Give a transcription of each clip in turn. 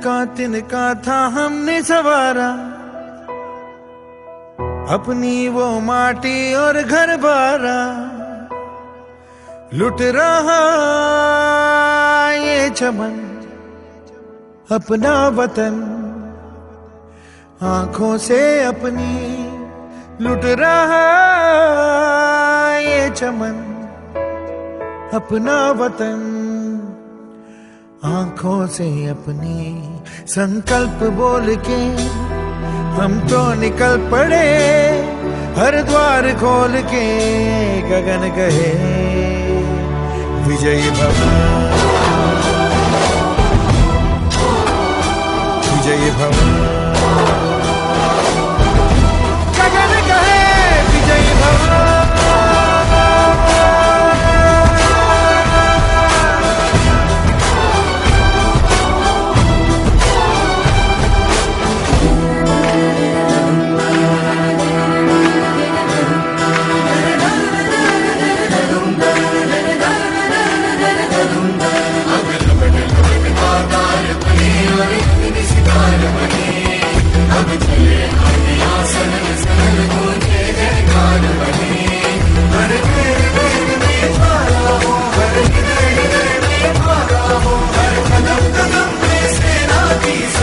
तिनका तिनका था हमने सवारा अपनी वो माटी और घर बारा लुट रहा ये चमन अपना वतन आंखों से अपनी लुट रहा ये चमन अपना वतन आंखों से अपनी संकल्प बोल के हम तो निकल पड़े हर द्वार खोल के गगन कहे विजय भवन विजय भवन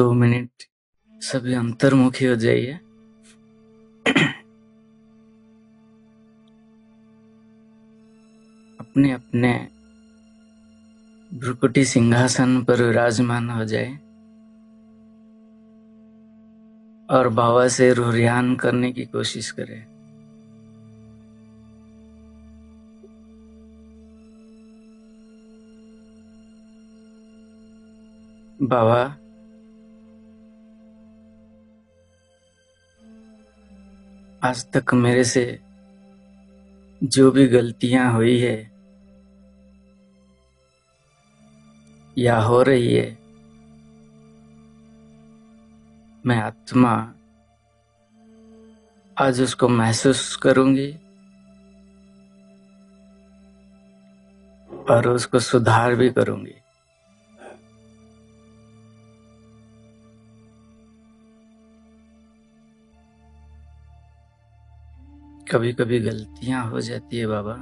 दो मिनट सभी अंतर्मुखी हो जाइए अपने अपने भ्रुकुटी सिंहासन पर विराजमान हो जाए और बाबा से रुहरियान करने की कोशिश करें बाबा आज तक मेरे से जो भी गलतियां हुई है या हो रही है मैं आत्मा आज उसको महसूस करूंगी और उसको सुधार भी करूंगी कभी कभी गलतियां हो जाती है बाबा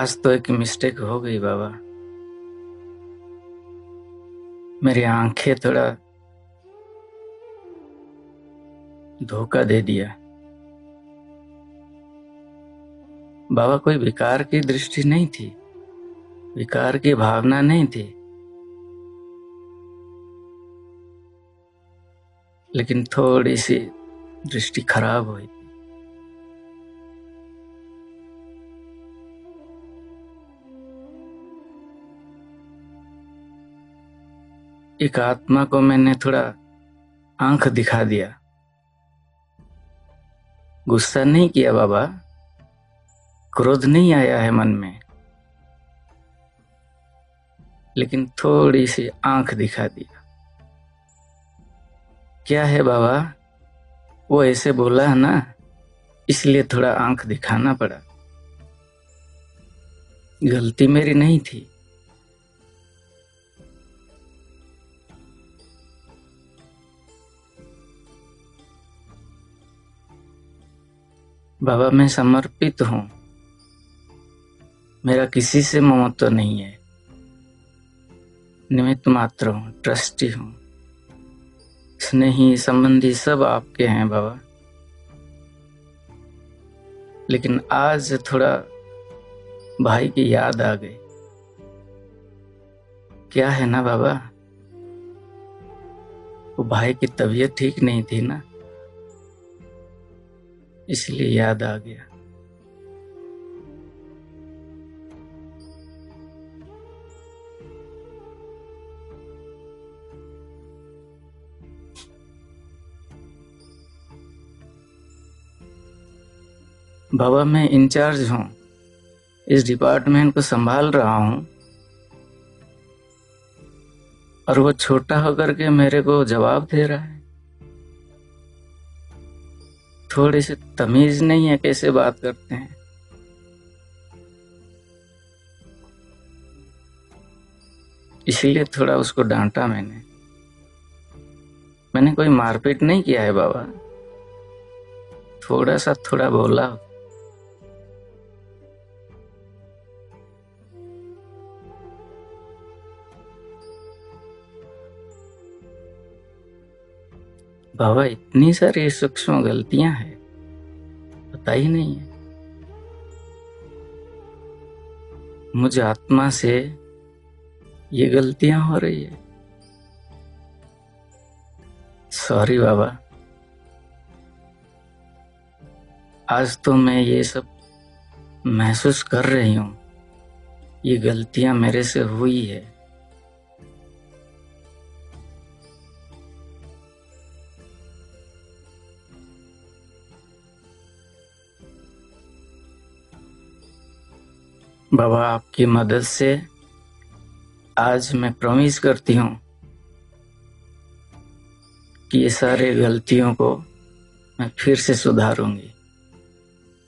आज तो एक मिस्टेक हो गई बाबा मेरी आंखें थोड़ा धोखा दे दिया बाबा कोई विकार की दृष्टि नहीं थी विकार की भावना नहीं थी लेकिन थोड़ी सी दृष्टि खराब हुई एक आत्मा को मैंने थोड़ा आंख दिखा दिया गुस्सा नहीं किया बाबा क्रोध नहीं आया है मन में लेकिन थोड़ी सी आंख दिखा दिया क्या है बाबा वो ऐसे बोला है ना इसलिए थोड़ा आंख दिखाना पड़ा गलती मेरी नहीं थी बाबा मैं समर्पित हूं मेरा किसी से ममत्व तो नहीं है निमित्त मात्र हूं ट्रस्टी हूं स्नेही संबंधी सब आपके हैं बाबा लेकिन आज थोड़ा भाई की याद आ गई क्या है ना बाबा वो भाई की तबीयत ठीक नहीं थी ना इसलिए याद आ गया बाबा मैं इंचार्ज हूँ इस डिपार्टमेंट को संभाल रहा हूँ और वो छोटा होकर के मेरे को जवाब दे रहा है थोड़ी से तमीज नहीं है कैसे बात करते हैं इसलिए थोड़ा उसको डांटा मैंने मैंने कोई मारपीट नहीं किया है बाबा थोड़ा सा थोड़ा बोला बाबा इतनी सारी सूक्ष्म गलतियां हैं पता ही नहीं है मुझ आत्मा से ये गलतियां हो रही है सॉरी बाबा आज तो मैं ये सब महसूस कर रही हूं ये गलतियां मेरे से हुई है बाबा आपकी मदद से आज मैं प्रॉमिस करती हूँ कि ये सारे गलतियों को मैं फिर से सुधारूंगी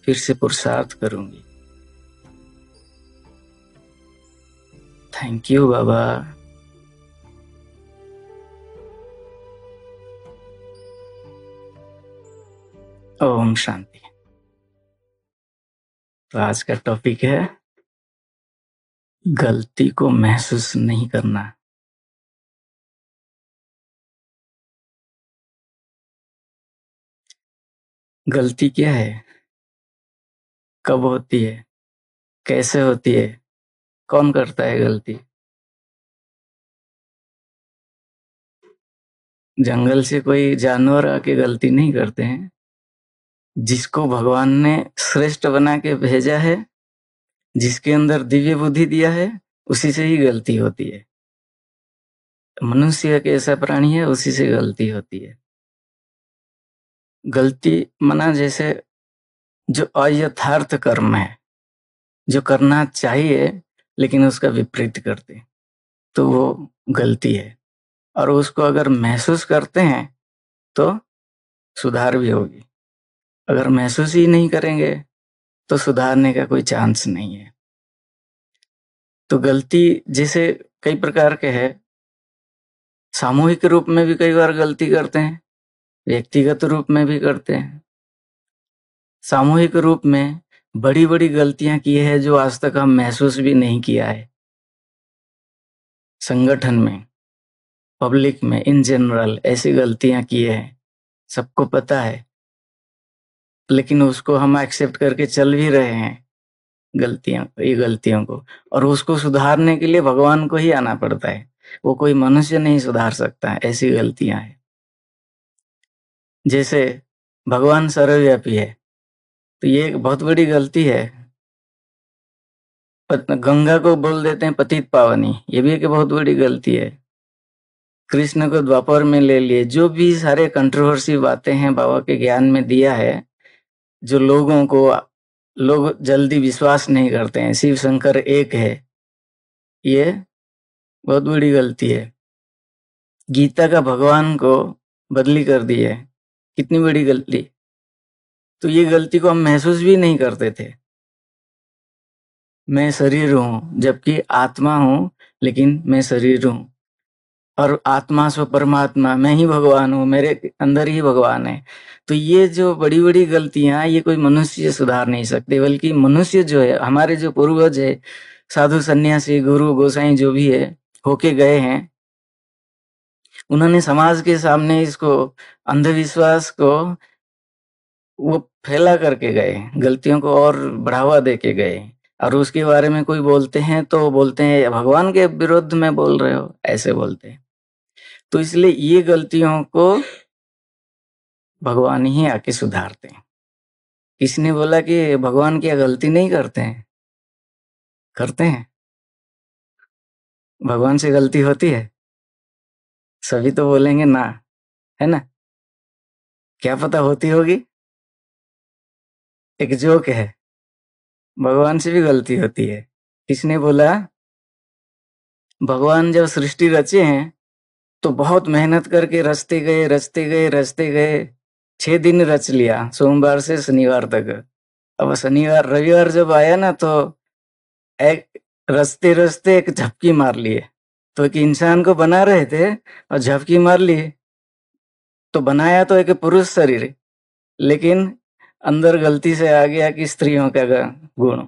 फिर से पुरुषार्थ करूंगी थैंक यू बाबा ओम शांति तो आज का टॉपिक है गलती को महसूस नहीं करना गलती क्या है कब होती है कैसे होती है कौन करता है गलती जंगल से कोई जानवर आके गलती नहीं करते हैं जिसको भगवान ने श्रेष्ठ बना के भेजा है जिसके अंदर दिव्य बुद्धि दिया है उसी से ही गलती होती है मनुष्य एक ऐसा प्राणी है उसी से गलती होती है गलती मना जैसे जो अयथार्थ कर्म है जो करना चाहिए लेकिन उसका विपरीत करते तो वो गलती है और उसको अगर महसूस करते हैं तो सुधार भी होगी अगर महसूस ही नहीं करेंगे तो सुधारने का कोई चांस नहीं है तो गलती जैसे कई प्रकार के है सामूहिक रूप में भी कई बार गलती करते हैं व्यक्तिगत रूप में भी करते हैं सामूहिक रूप में बड़ी बड़ी गलतियां की है जो आज तक हम महसूस भी नहीं किया है संगठन में पब्लिक में इन जनरल ऐसी गलतियां किए हैं सबको पता है लेकिन उसको हम एक्सेप्ट करके चल भी रहे हैं गलतियां ये गलतियों को और उसको सुधारने के लिए भगवान को ही आना पड़ता है वो कोई मनुष्य नहीं सुधार सकता है ऐसी गलतियां हैं जैसे भगवान सर्वव्यापी है तो ये एक बहुत बड़ी गलती है गंगा को बोल देते हैं पतित पावनी ये भी एक बहुत बड़ी गलती है कृष्ण को द्वापर में ले लिए जो भी सारे कंट्रोवर्सी बातें हैं बाबा के ज्ञान में दिया है जो लोगों को लोग जल्दी विश्वास नहीं करते हैं शिव शंकर एक है ये बहुत बड़ी गलती है गीता का भगवान को बदली कर दी है कितनी बड़ी गलती तो ये गलती को हम महसूस भी नहीं करते थे मैं शरीर हूं जबकि आत्मा हूं लेकिन मैं शरीर हूँ और आत्मा स्व परमात्मा मैं ही भगवान हूँ मेरे अंदर ही भगवान है तो ये जो बड़ी बड़ी गलतियां ये कोई मनुष्य सुधार नहीं सकते बल्कि मनुष्य जो है हमारे जो पूर्वज है साधु सन्यासी गुरु गोसाई जो भी है होके गए हैं उन्होंने समाज के सामने इसको अंधविश्वास को वो फैला करके गए गलतियों को और बढ़ावा दे के गए और उसके बारे में कोई बोलते हैं तो बोलते हैं भगवान के विरुद्ध में बोल रहे हो ऐसे बोलते हैं तो इसलिए ये गलतियों को भगवान ही आके सुधारते हैं किसने बोला कि भगवान क्या गलती नहीं करते हैं करते हैं भगवान से गलती होती है सभी तो बोलेंगे ना है ना क्या पता होती होगी एक जोक है भगवान से भी गलती होती है किसने बोला भगवान जब सृष्टि रचे हैं तो बहुत मेहनत करके रचते गए रचते गए रचते गए छह दिन रच लिया सोमवार से शनिवार तक अब शनिवार रविवार जब आया ना तो एक रचते रचते एक झपकी मार लिए तो एक इंसान को बना रहे थे और झपकी मार ली तो बनाया तो एक पुरुष शरीर लेकिन अंदर गलती से आ गया कि स्त्रियों का गुण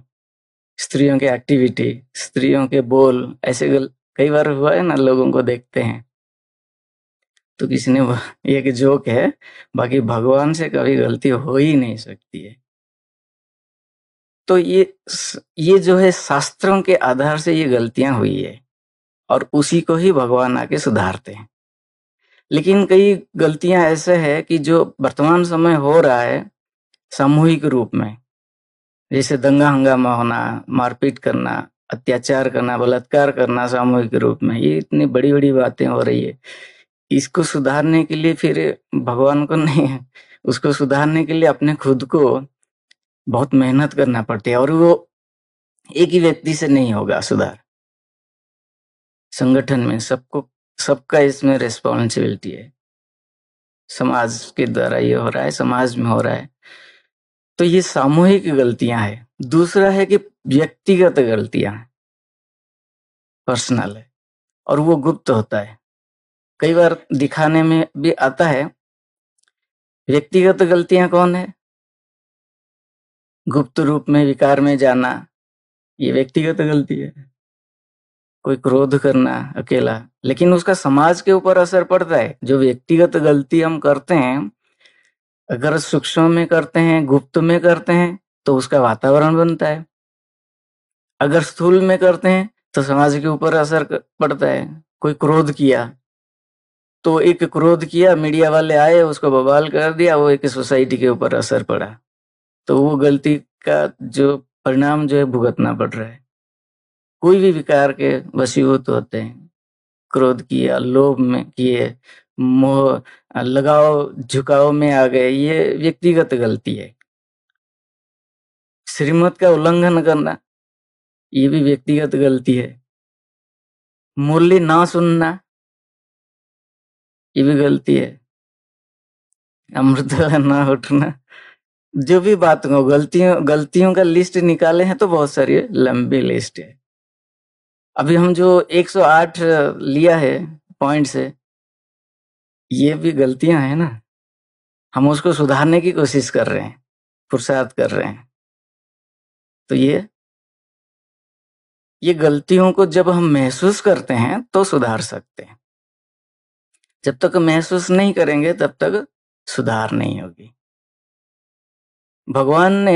स्त्रियों की एक्टिविटी स्त्रियों के बोल ऐसे गल... कई बार हुआ है ना लोगों को देखते हैं तो किसी ने एक जोक है बाकी भगवान से कभी गलती हो ही नहीं सकती है तो ये ये जो है शास्त्रों के आधार से ये गलतियां हुई है और उसी को ही भगवान आके सुधारते हैं लेकिन कई गलतियां ऐसे है कि जो वर्तमान समय हो रहा है सामूहिक रूप में जैसे दंगा हंगामा होना मारपीट करना अत्याचार करना बलात्कार करना सामूहिक रूप में ये इतनी बड़ी बड़ी बातें हो रही है इसको सुधारने के लिए फिर भगवान को नहीं है उसको सुधारने के लिए अपने खुद को बहुत मेहनत करना पड़ती है और वो एक ही व्यक्ति से नहीं होगा सुधार संगठन में सबको सबका इसमें रिस्पॉन्सिबिलिटी है समाज के द्वारा ये हो रहा है समाज में हो रहा है तो ये सामूहिक गलतियां हैं दूसरा है कि व्यक्तिगत गलतियां पर्सनल है और वो गुप्त होता है कई बार दिखाने में भी आता है व्यक्तिगत तो गलतियां कौन है गुप्त रूप में विकार में जाना ये व्यक्तिगत तो गलती है कोई क्रोध करना अकेला लेकिन उसका समाज के ऊपर असर पड़ता है जो व्यक्तिगत तो गलती हम करते हैं अगर सूक्ष्म में करते हैं गुप्त में करते हैं तो उसका वातावरण बनता है अगर स्थूल में करते हैं तो समाज के ऊपर असर पड़ता है कोई क्रोध किया तो एक क्रोध किया मीडिया वाले आए उसको बवाल कर दिया वो एक सोसाइटी के ऊपर असर पड़ा तो वो गलती का जो परिणाम जो है भुगतना पड़ रहा है कोई भी विकार के वसीभूत होते हैं क्रोध किया लोभ में किए मोह लगाव झुकाव में आ गए ये व्यक्तिगत गलती है श्रीमत का उल्लंघन करना ये भी व्यक्तिगत गलती है मूल्य ना सुनना ये भी गलती है अमृत ना उठना जो भी बात हो गलतियों गलतियों का लिस्ट निकाले हैं तो बहुत सारी लंबी लिस्ट है अभी हम जो 108 लिया है पॉइंट से ये भी गलतियां हैं ना हम उसको सुधारने की कोशिश कर रहे हैं फुर्सात कर रहे हैं तो ये ये गलतियों को जब हम महसूस करते हैं तो सुधार सकते हैं जब तक महसूस नहीं करेंगे तब तक सुधार नहीं होगी भगवान ने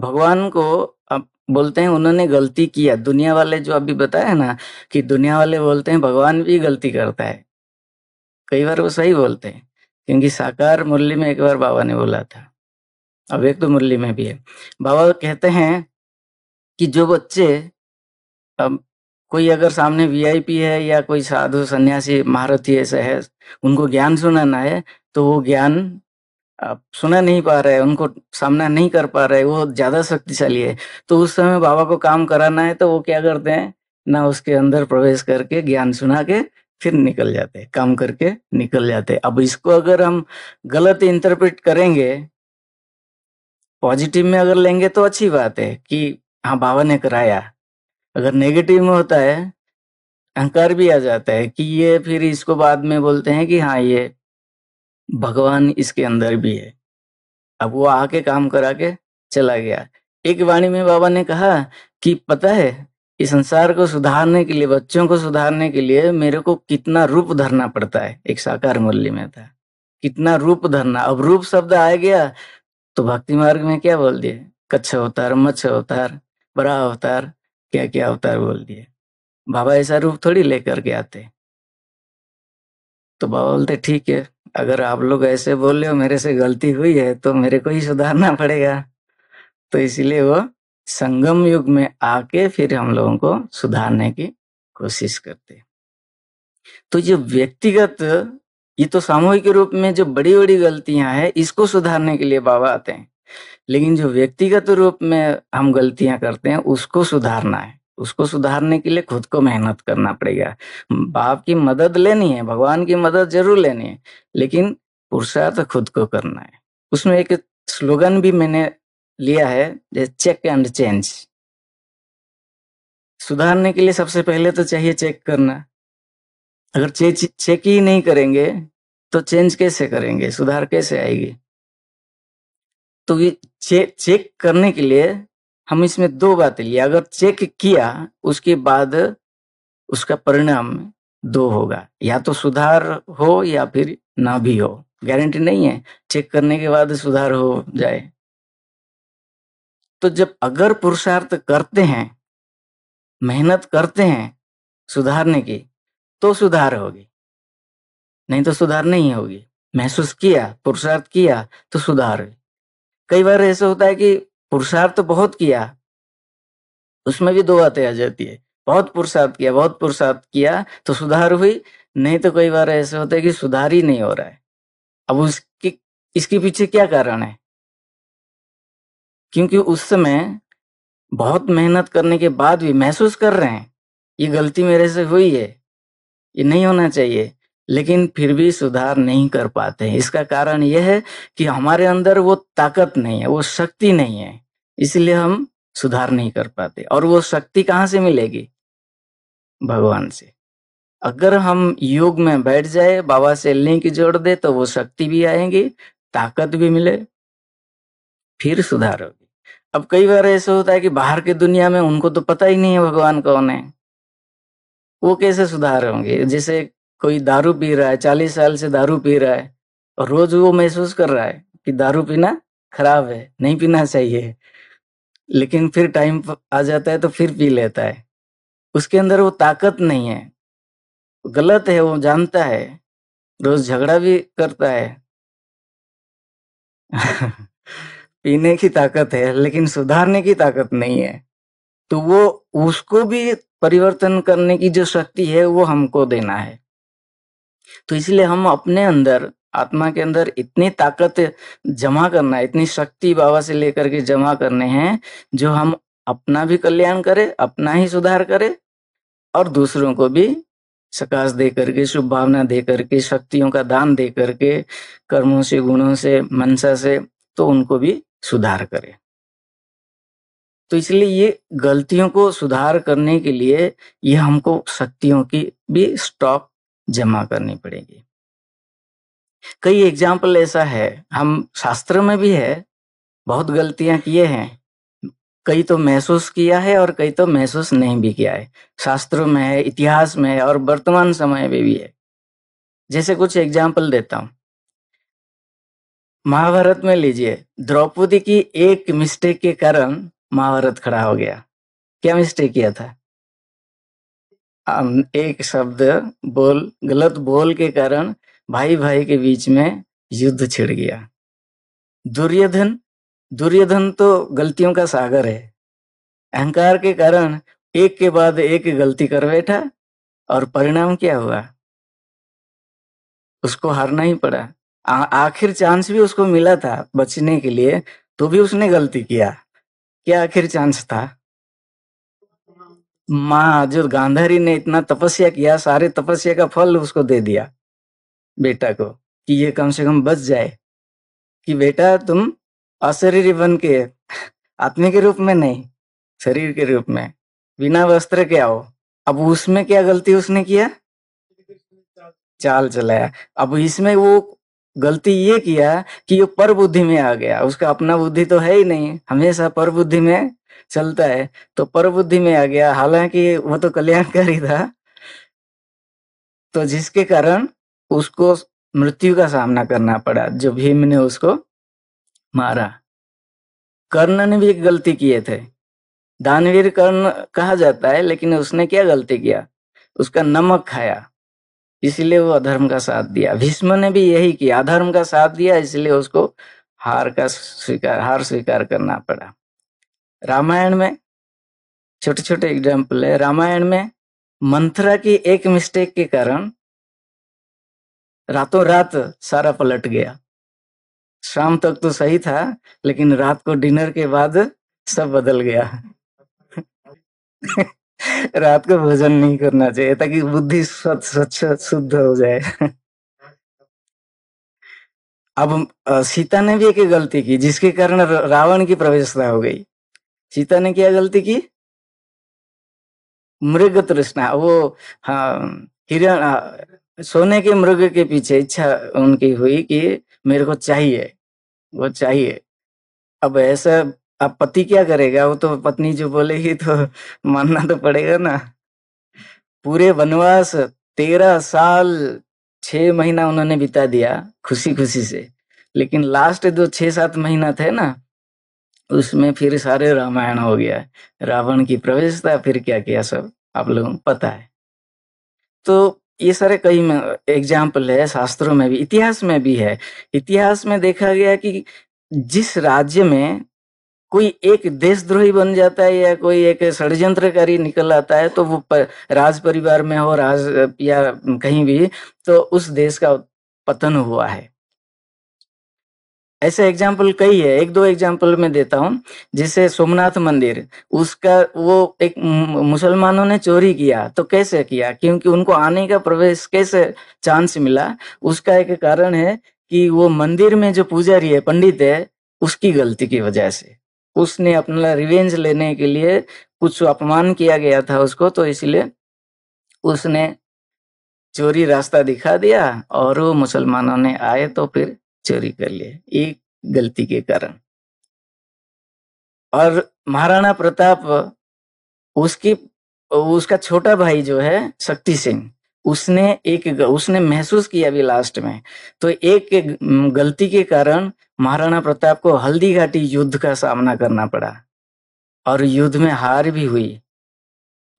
भगवान को अब बोलते हैं उन्होंने गलती किया दुनिया वाले जो अभी बताया ना कि दुनिया वाले बोलते हैं भगवान भी गलती करता है कई बार वो सही बोलते हैं क्योंकि साकार मुरली में एक बार बाबा ने बोला था अब एक तो मुरली में भी है बाबा कहते हैं कि जो बच्चे अब कोई अगर सामने वीआईपी है या कोई साधु सन्यासी महारथी ऐसा है उनको ज्ञान सुनाना है तो वो ज्ञान आप सुना नहीं पा रहे उनको सामना नहीं कर पा रहे वो ज्यादा शक्तिशाली है तो उस समय बाबा को काम कराना है तो वो क्या करते हैं ना उसके अंदर प्रवेश करके ज्ञान सुना के फिर निकल जाते हैं काम करके निकल जाते हैं अब इसको अगर हम गलत इंटरप्रेट करेंगे पॉजिटिव में अगर लेंगे तो अच्छी बात है कि हाँ बाबा ने कराया अगर नेगेटिव में होता है अहंकार भी आ जाता है कि ये फिर इसको बाद में बोलते हैं कि हाँ ये भगवान इसके अंदर भी है अब वो आके काम करा के चला गया एक वाणी में बाबा ने कहा कि पता है इस संसार को सुधारने के लिए बच्चों को सुधारने के लिए मेरे को कितना रूप धरना पड़ता है एक साकार मूल्य में था कितना रूप धरना अब रूप शब्द आ गया तो भक्ति मार्ग में क्या बोल दिए कच्छ अवतार मच्छ अवतार बड़ा अवतार क्या क्या अवतार बोल दिए बाबा ऐसा रूप थोड़ी लेकर के आते तो बाबा बोलते ठीक है अगर आप लोग ऐसे बोल रहे हो मेरे से गलती हुई है तो मेरे को ही सुधारना पड़ेगा तो इसीलिए वो संगम युग में आके फिर हम लोगों को सुधारने की कोशिश करते तो जो व्यक्तिगत ये तो सामूहिक रूप में जो बड़ी बड़ी गलतियां हैं इसको सुधारने के लिए बाबा आते हैं लेकिन जो व्यक्तिगत रूप में हम गलतियां करते हैं उसको सुधारना है। उसको सुधारने के लिए खुद को मेहनत करना पड़ेगा। बाप की मदद लेनी है, भगवान की मदद ज़रूर लेनी है, लेकिन पुरुषार्थ खुद को करना है। उसमें एक स्लोगन भी मैंने लिया है चेक एंड चेंज। सुधारने के लिए सबसे पहले तो चाहिए चेक करना। अगर चेक ही नहीं करेंगे तो चेंज कैसे करेंगे? सुधार कैसे आएगी? तो ये चेक चेक करने के लिए हम इसमें दो बातें लिए अगर चेक किया उसके बाद उसका परिणाम दो होगा या तो सुधार हो या फिर ना भी हो गारंटी नहीं है चेक करने के बाद सुधार हो जाए तो जब अगर पुरुषार्थ करते हैं मेहनत करते हैं सुधारने की तो सुधार होगी नहीं तो सुधार नहीं होगी महसूस किया पुरुषार्थ किया तो सुधार हुई कई बार ऐसा होता है कि पुरुषार्थ तो बहुत किया उसमें भी दो बातें आ जाती है बहुत पुरुषार्थ किया बहुत पुरुषार्थ किया तो सुधार हुई नहीं तो कई बार ऐसे होता है कि सुधार ही नहीं हो रहा है अब उसके इसके पीछे क्या कारण है क्योंकि उस समय बहुत मेहनत करने के बाद भी महसूस कर रहे हैं ये गलती मेरे से हुई है ये नहीं होना चाहिए लेकिन फिर भी सुधार नहीं कर पाते हैं इसका कारण यह है कि हमारे अंदर वो ताकत नहीं है वो शक्ति नहीं है इसलिए हम सुधार नहीं कर पाते और वो शक्ति कहाँ से मिलेगी भगवान से अगर हम योग में बैठ जाए बाबा से लिंक जोड़ दे तो वो शक्ति भी आएंगी ताकत भी मिले फिर सुधार होगी अब कई बार ऐसा होता है कि बाहर की दुनिया में उनको तो पता ही नहीं है भगवान कौन है वो कैसे सुधार होंगे जैसे कोई दारू पी रहा है चालीस साल से दारू पी रहा है और रोज वो महसूस कर रहा है कि दारू पीना खराब है नहीं पीना चाहिए लेकिन फिर टाइम आ जाता है तो फिर पी लेता है उसके अंदर वो ताकत नहीं है गलत है वो जानता है रोज झगड़ा भी करता है पीने की ताकत है लेकिन सुधारने की ताकत नहीं है तो वो उसको भी परिवर्तन करने की जो शक्ति है वो हमको देना है तो इसलिए हम अपने अंदर आत्मा के अंदर इतनी ताकत जमा करना है इतनी शक्ति बाबा से लेकर के जमा करने हैं जो हम अपना भी कल्याण करें अपना ही सुधार करें और दूसरों को भी सकाश दे करके शुभ भावना दे करके शक्तियों का दान दे करके कर्मों से गुणों से मनसा से तो उनको भी सुधार करें तो इसलिए ये गलतियों को सुधार करने के लिए ये हमको शक्तियों की भी स्टॉक जमा करनी पड़ेगी कई एग्जाम्पल ऐसा है हम शास्त्र में भी है बहुत गलतियां किए हैं कई तो महसूस किया है और कई तो महसूस नहीं भी किया है शास्त्रों में है इतिहास में है और वर्तमान समय में भी है जैसे कुछ एग्जाम्पल देता हूं महाभारत में लीजिए द्रौपदी की एक मिस्टेक के कारण महाभारत खड़ा हो गया क्या मिस्टेक किया था एक शब्द बोल गलत बोल के कारण भाई भाई के बीच में युद्ध छिड़ गया दुर्योधन दुर्योधन तो गलतियों का सागर है अहंकार के कारण एक के बाद एक गलती कर बैठा और परिणाम क्या हुआ उसको हारना ही पड़ा आखिर चांस भी उसको मिला था बचने के लिए तो भी उसने गलती किया क्या आखिर चांस था माँ जो गांधारी ने इतना तपस्या किया सारे तपस्या का फल उसको दे दिया बेटा को कि ये कम से कम बच जाए कि बेटा तुम अशरीर बन के आत्मी के रूप में नहीं शरीर के रूप में बिना वस्त्र के आओ अब उसमें क्या गलती उसने किया चाल चलाया अब इसमें वो गलती ये किया कि वो पर बुद्धि में आ गया उसका अपना बुद्धि तो है ही नहीं हमेशा पर बुद्धि में चलता है तो पर बुद्धि में आ गया हालांकि वो तो कल्याणकारी था तो जिसके कारण उसको मृत्यु का सामना करना पड़ा जो भीम ने उसको मारा कर्ण ने भी एक गलती किए थे दानवीर कर्ण कहा जाता है लेकिन उसने क्या गलती किया उसका नमक खाया इसलिए वो अधर्म का साथ दिया भीष्म ने भी यही किया अधर्म का साथ दिया इसलिए उसको हार का स्वीकार हार स्वीकार करना पड़ा रामायण में छोटे छोटे एग्जाम्पल है रामायण में मंथरा की एक मिस्टेक के कारण रातों रात सारा पलट गया शाम तक तो सही था लेकिन रात को डिनर के बाद सब बदल गया रात को भोजन नहीं करना चाहिए ताकि बुद्धि स्वच्छ स्वच्छ शुद्ध हो जाए अब सीता ने भी एक गलती की जिसके कारण रावण की प्रवेशता हो गई सीता ने क्या गलती की मृग तृष्णा वो हाँ हिरण सोने के मृग के पीछे इच्छा उनकी हुई कि मेरे को चाहिए वो चाहिए अब ऐसा अब पति क्या करेगा वो तो पत्नी जो बोलेगी तो मानना तो पड़ेगा ना पूरे वनवास तेरह साल छह महीना उन्होंने बिता दिया खुशी खुशी से लेकिन लास्ट जो छह सात महीना थे ना उसमें फिर सारे रामायण हो गया रावण की प्रवेशता फिर क्या किया सब आप लोगों को पता है तो ये सारे कई एग्जाम्पल है शास्त्रों में भी इतिहास में भी है इतिहास में देखा गया कि जिस राज्य में कोई एक देशद्रोही बन जाता है या कोई एक षड्यंत्रकारी निकल आता है तो वो पर, राज परिवार में हो राज या कहीं भी तो उस देश का पतन हुआ है ऐसे एग्जाम्पल कई है एक दो एग्जाम्पल मैं देता हूँ जैसे सोमनाथ मंदिर उसका वो एक मुसलमानों ने चोरी किया तो कैसे किया क्योंकि उनको आने का प्रवेश कैसे चांस मिला उसका एक कारण है कि वो मंदिर में जो पुजारी है पंडित है उसकी गलती की वजह से उसने अपना रिवेंज लेने के लिए कुछ अपमान किया गया था उसको तो इसलिए उसने चोरी रास्ता दिखा दिया और वो मुसलमानों ने आए तो फिर चोरी कर लिया एक गलती के कारण और महाराणा प्रताप उसकी उसका छोटा भाई जो है शक्ति सिंह उसने एक उसने महसूस किया भी लास्ट में तो एक गलती के कारण महाराणा प्रताप को हल्दी घाटी युद्ध का सामना करना पड़ा और युद्ध में हार भी हुई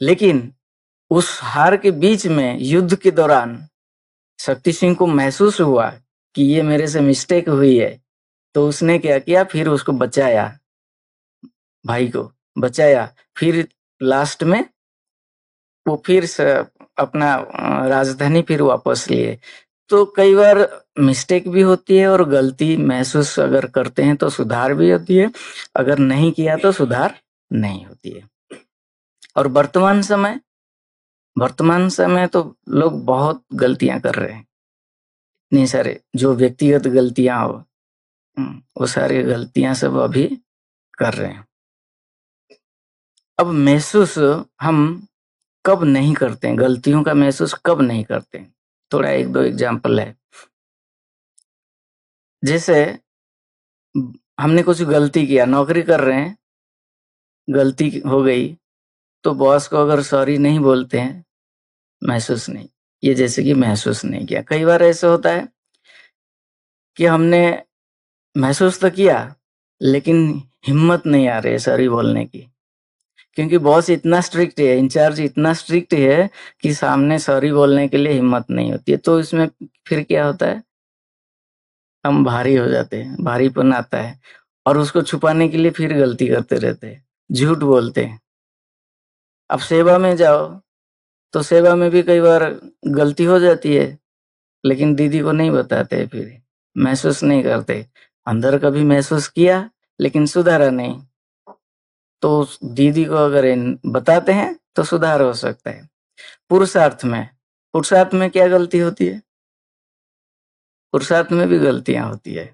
लेकिन उस हार के बीच में युद्ध के दौरान शक्ति सिंह को महसूस हुआ कि ये मेरे से मिस्टेक हुई है तो उसने क्या किया फिर उसको बचाया भाई को बचाया फिर लास्ट में वो फिर अपना राजधानी फिर वापस लिए तो कई बार मिस्टेक भी होती है और गलती महसूस अगर करते हैं तो सुधार भी होती है अगर नहीं किया तो सुधार नहीं होती है और वर्तमान समय वर्तमान समय तो लोग बहुत गलतियां कर रहे हैं नहीं सारे जो व्यक्तिगत गलतियां हो हम्म, वो सारी गलतियां सब अभी कर रहे हैं अब महसूस हम कब नहीं करते हैं गलतियों का महसूस कब नहीं करते हैं थोड़ा एक दो एग्जाम्पल है जैसे हमने कुछ गलती किया नौकरी कर रहे हैं गलती हो गई तो बॉस को अगर सॉरी नहीं बोलते हैं महसूस नहीं ये जैसे कि महसूस नहीं किया कई बार ऐसे होता है कि हमने महसूस तो किया लेकिन हिम्मत नहीं आ रही है सॉरी बोलने की क्योंकि बॉस इतना स्ट्रिक्ट है इंचार्ज इतना स्ट्रिक्ट है कि सामने सॉरी बोलने के लिए हिम्मत नहीं होती है तो इसमें फिर क्या होता है हम भारी हो जाते हैं भारीपन आता है और उसको छुपाने के लिए फिर गलती करते रहते हैं झूठ बोलते हैं अब सेवा में जाओ तो सेवा में भी कई बार गलती हो जाती है लेकिन दीदी को नहीं बताते फिर महसूस नहीं करते अंदर कभी महसूस किया लेकिन सुधारा नहीं तो दीदी को अगर बताते हैं तो सुधार हो सकता है पुरुषार्थ में पुरुषार्थ में क्या गलती होती है पुरुषार्थ में भी गलतियां होती है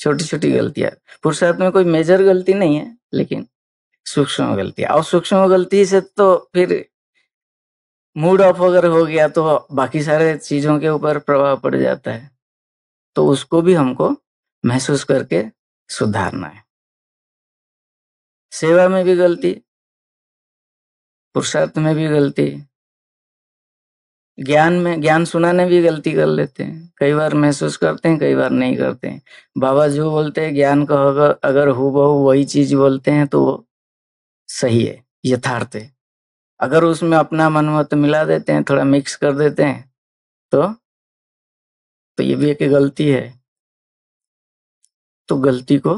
छोटी छोटी गलतियां पुरुषार्थ में कोई मेजर गलती नहीं है लेकिन सूक्ष्म गलतियां और सूक्ष्म गलती से तो फिर मूड ऑफ अगर हो गया तो बाकी सारे चीजों के ऊपर प्रभाव पड़ जाता है तो उसको भी हमको महसूस करके सुधारना है सेवा में भी गलती पुरुषार्थ में भी गलती ज्ञान में ज्ञान सुनाने भी गलती कर लेते हैं कई बार महसूस करते हैं कई बार नहीं करते हैं बाबा जो बोलते हैं ज्ञान का अगर हु बहु वही चीज बोलते हैं तो वो सही है यथार्थ है अगर उसमें अपना मन हो मिला देते हैं थोड़ा मिक्स कर देते हैं तो तो ये भी एक गलती है तो गलती को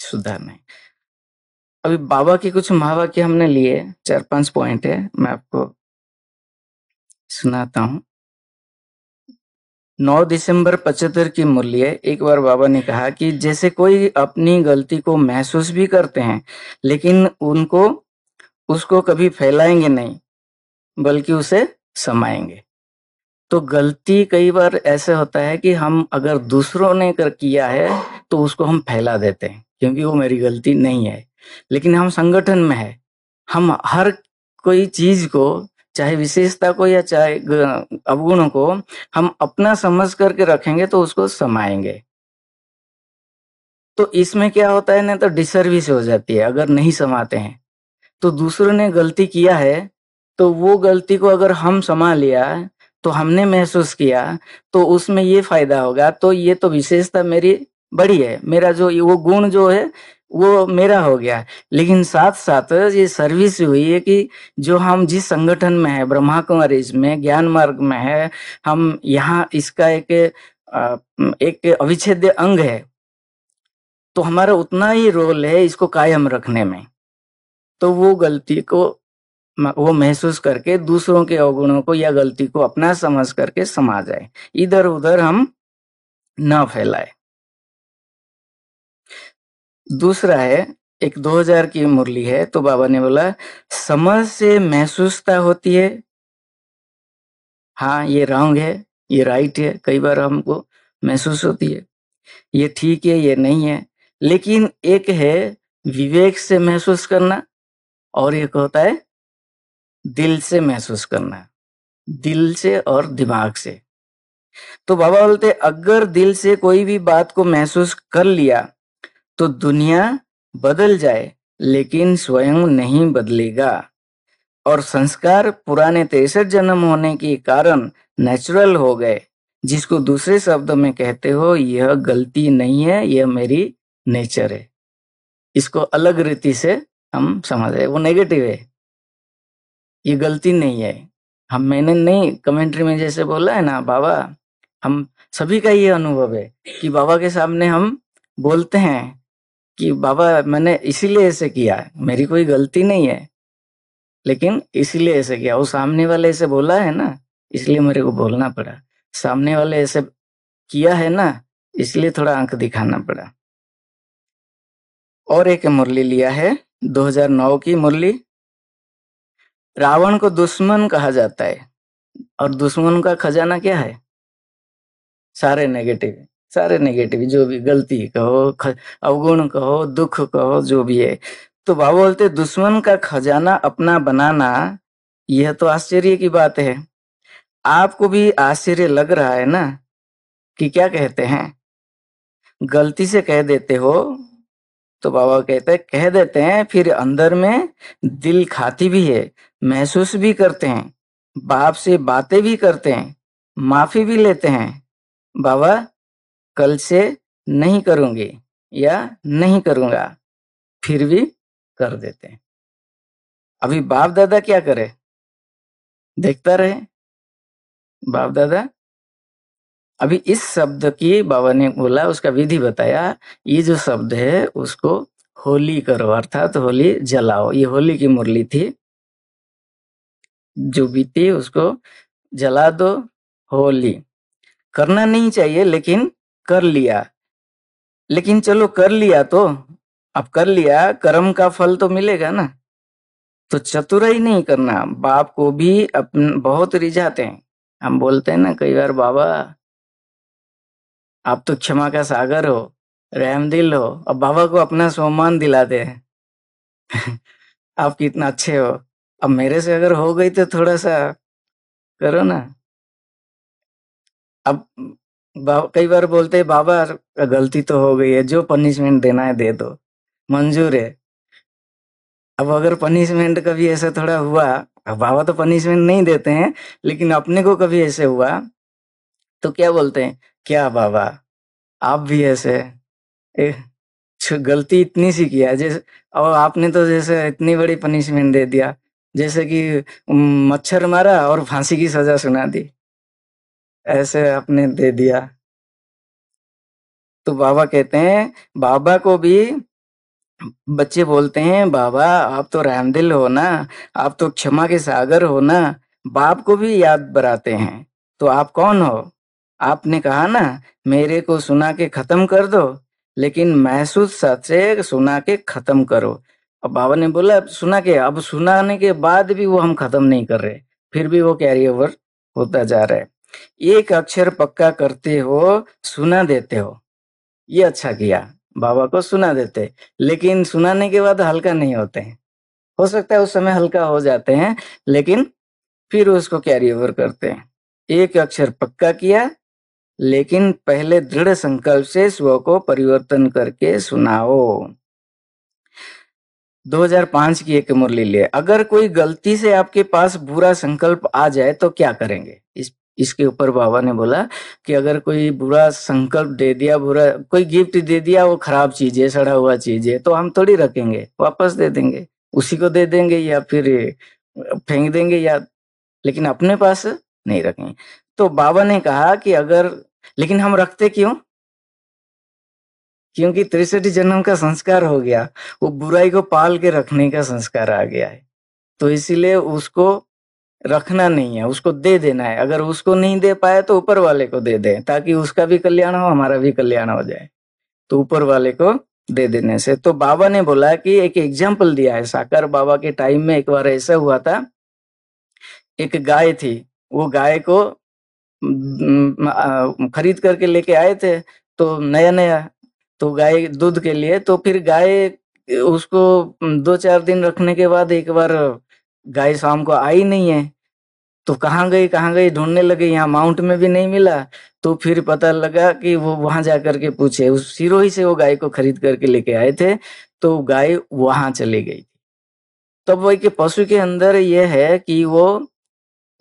सुधारना है अभी बाबा की कुछ महावा हमने लिए चार पांच पॉइंट है मैं आपको सुनाता हूं नौ दिसंबर पचहत्तर की मूल्य एक बार बाबा ने कहा कि जैसे कोई अपनी गलती को महसूस भी करते हैं लेकिन उनको उसको कभी फैलाएंगे नहीं बल्कि उसे समाएंगे तो गलती कई बार ऐसे होता है कि हम अगर दूसरों ने कर किया है तो उसको हम फैला देते हैं क्योंकि वो मेरी गलती नहीं है लेकिन हम संगठन में है हम हर कोई चीज को चाहे विशेषता को या चाहे अवगुणों को हम अपना समझ करके रखेंगे तो उसको समाएंगे तो इसमें क्या होता है ना तो डिसर्विस हो जाती है अगर नहीं समाते हैं तो दूसरे ने गलती किया है तो वो गलती को अगर हम समा लिया तो हमने महसूस किया तो उसमें ये फायदा होगा तो ये तो विशेषता मेरी बड़ी है मेरा जो वो गुण जो है वो मेरा हो गया लेकिन साथ साथ ये सर्विस हुई है कि जो हम जिस संगठन में है ब्रह्मा कुमारी में ज्ञान मार्ग में है हम यहाँ इसका एक एक अविच्छेद्य अंग है तो हमारा उतना ही रोल है इसको कायम रखने में तो वो गलती को वो महसूस करके दूसरों के अवगुणों को या गलती को अपना समझ करके समा जाए इधर उधर हम न फैलाए दूसरा है एक 2000 की मुरली है तो बाबा ने बोला समझ से महसूसता होती है हाँ ये रॉन्ग है ये राइट है कई बार हमको महसूस होती है ये ठीक है ये नहीं है लेकिन एक है विवेक से महसूस करना और एक होता है दिल से महसूस करना दिल से और दिमाग से तो बाबा बोलते अगर दिल से कोई भी बात को महसूस कर लिया तो दुनिया बदल जाए लेकिन स्वयं नहीं बदलेगा और संस्कार पुराने तेसठ जन्म होने के कारण नेचुरल हो गए जिसको दूसरे शब्द में कहते हो यह गलती नहीं है यह मेरी नेचर है इसको अलग रीति से हम समझ रहे वो नेगेटिव है ये गलती नहीं है हम मैंने नहीं कमेंट्री में जैसे बोला है ना बाबा हम सभी का ये अनुभव है कि बाबा के सामने हम बोलते हैं कि बाबा मैंने इसीलिए ऐसे किया मेरी कोई गलती नहीं है लेकिन इसीलिए ऐसे किया वो सामने वाले ऐसे बोला है ना इसलिए मेरे को बोलना पड़ा सामने वाले ऐसे किया है ना इसलिए थोड़ा आंख दिखाना पड़ा और एक मुरली लिया है 2009 की मुरली रावण को दुश्मन कहा जाता है और दुश्मन का खजाना क्या है सारे नेगेटिव सारे नेगेटिव जो भी गलती कहो अवगुण कहो दुख कहो जो भी है तो बाबा बोलते दुश्मन का खजाना अपना बनाना यह तो आश्चर्य की बात है आपको भी आश्चर्य लग रहा है ना कि क्या कहते हैं गलती से कह देते हो तो बाबा कहते हैं कह देते हैं फिर अंदर में दिल खाती भी है महसूस भी करते हैं बाप से बातें भी करते हैं माफी भी लेते हैं बाबा कल से नहीं करूंगी या नहीं करूंगा फिर भी कर देते हैं अभी बाप दादा क्या करे देखता रहे बाप दादा अभी इस शब्द की बाबा ने बोला उसका विधि बताया ये जो शब्द है उसको होली करो अर्थात होली जलाओ ये होली की मुरली थी जो बीती उसको जला दो होली करना नहीं चाहिए लेकिन कर लिया लेकिन चलो कर लिया तो अब कर लिया कर्म का फल तो मिलेगा ना तो चतुराई नहीं करना बाप को भी अपन बहुत रिझाते हैं हम बोलते हैं ना कई बार बाबा आप तो क्षमा का सागर हो दिल हो और बाबा को अपना सम्मान दिलाते हैं आप कितना अच्छे हो अब मेरे से अगर हो गई तो थोड़ा सा करो ना अब कई बार बोलते हैं बाबा गलती तो हो गई है जो पनिशमेंट देना है दे दो मंजूर है अब अगर पनिशमेंट कभी ऐसा थोड़ा हुआ अब बाबा तो पनिशमेंट नहीं देते हैं लेकिन अपने को कभी ऐसे हुआ तो क्या बोलते हैं क्या बाबा आप भी ऐसे ए, गलती इतनी सी किया जैसे और आपने तो जैसे इतनी बड़ी पनिशमेंट दे दिया जैसे कि मच्छर मारा और फांसी की सजा सुना दी ऐसे आपने दे दिया तो बाबा कहते हैं बाबा को भी बच्चे बोलते हैं बाबा आप तो रामदिल हो ना आप तो क्षमा के सागर हो ना बाप को भी याद बराते हैं तो आप कौन हो आपने कहा ना मेरे को सुना के खत्म कर दो लेकिन महसूस से सुना के खत्म करो अब बाबा ने बोला सुना के अब सुनाने के बाद भी वो हम खत्म नहीं कर रहे फिर भी वो कैरी ओवर होता जा रहा है एक अक्षर पक्का करते हो सुना देते हो ये अच्छा किया बाबा को सुना देते लेकिन सुनाने के बाद हल्का नहीं होते हैं हो सकता है उस समय हल्का हो जाते हैं लेकिन फिर उसको कैरी ओवर करते हैं एक अक्षर पक्का किया लेकिन पहले दृढ़ संकल्प से स्व को परिवर्तन करके सुनाओ 2005 की एक मुरली लिए अगर कोई गलती से आपके पास बुरा संकल्प आ जाए तो क्या करेंगे इस इसके ऊपर बाबा ने बोला कि अगर कोई बुरा संकल्प दे दिया बुरा कोई गिफ्ट दे दिया वो खराब चीज है सड़ा हुआ चीज है तो हम थोड़ी रखेंगे वापस दे देंगे उसी को दे देंगे या फिर फेंक देंगे या लेकिन अपने पास नहीं रखेंगे तो बाबा ने कहा कि अगर लेकिन हम रखते क्यों क्योंकि तिरसठ जन्म का संस्कार हो गया वो बुराई को पाल के रखने का संस्कार आ गया है तो इसीलिए उसको रखना नहीं है उसको दे देना है अगर उसको नहीं दे पाए तो ऊपर वाले को दे दें ताकि उसका भी कल्याण हो हमारा भी कल्याण हो जाए तो ऊपर वाले को दे देने से तो बाबा ने बोला कि एक एग्जाम्पल दिया है साकार बाबा के टाइम में एक बार ऐसा हुआ था एक गाय थी वो गाय को खरीद करके लेके आए थे तो नया नया तो गाय दूध के लिए तो फिर गाय उसको दो चार दिन रखने के बाद एक बार गाय शाम को आई नहीं है तो कहाँ गई कहाँ गई ढूंढने लगे यहाँ माउंट में भी नहीं मिला तो फिर पता लगा कि वो वहां जा करके पूछे उस सिरोही से वो गाय को खरीद करके लेके आए थे तो गाय वहां चली गई थी तब वही के पशु के अंदर यह है कि वो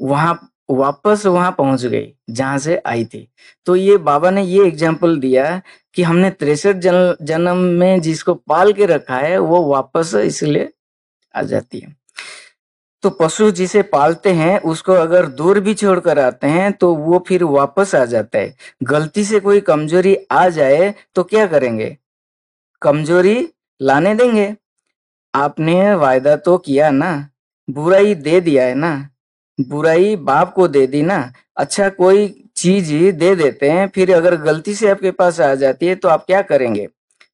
वहां वापस वहां पहुंच गई जहां से आई थी तो ये बाबा ने ये एग्जाम्पल दिया कि हमने तिरसठ जन, जन्म में जिसको पाल के रखा है वो वापस इसलिए आ जाती है तो पशु जिसे पालते हैं उसको अगर दूर भी छोड़कर आते हैं तो वो फिर वापस आ जाता है गलती से कोई कमजोरी आ जाए तो क्या करेंगे कमजोरी लाने देंगे आपने वायदा तो किया ना बुराई दे दिया है ना बुराई बाप को दे दी ना अच्छा कोई चीज दे देते हैं फिर अगर गलती से आपके पास आ जाती है तो आप क्या करेंगे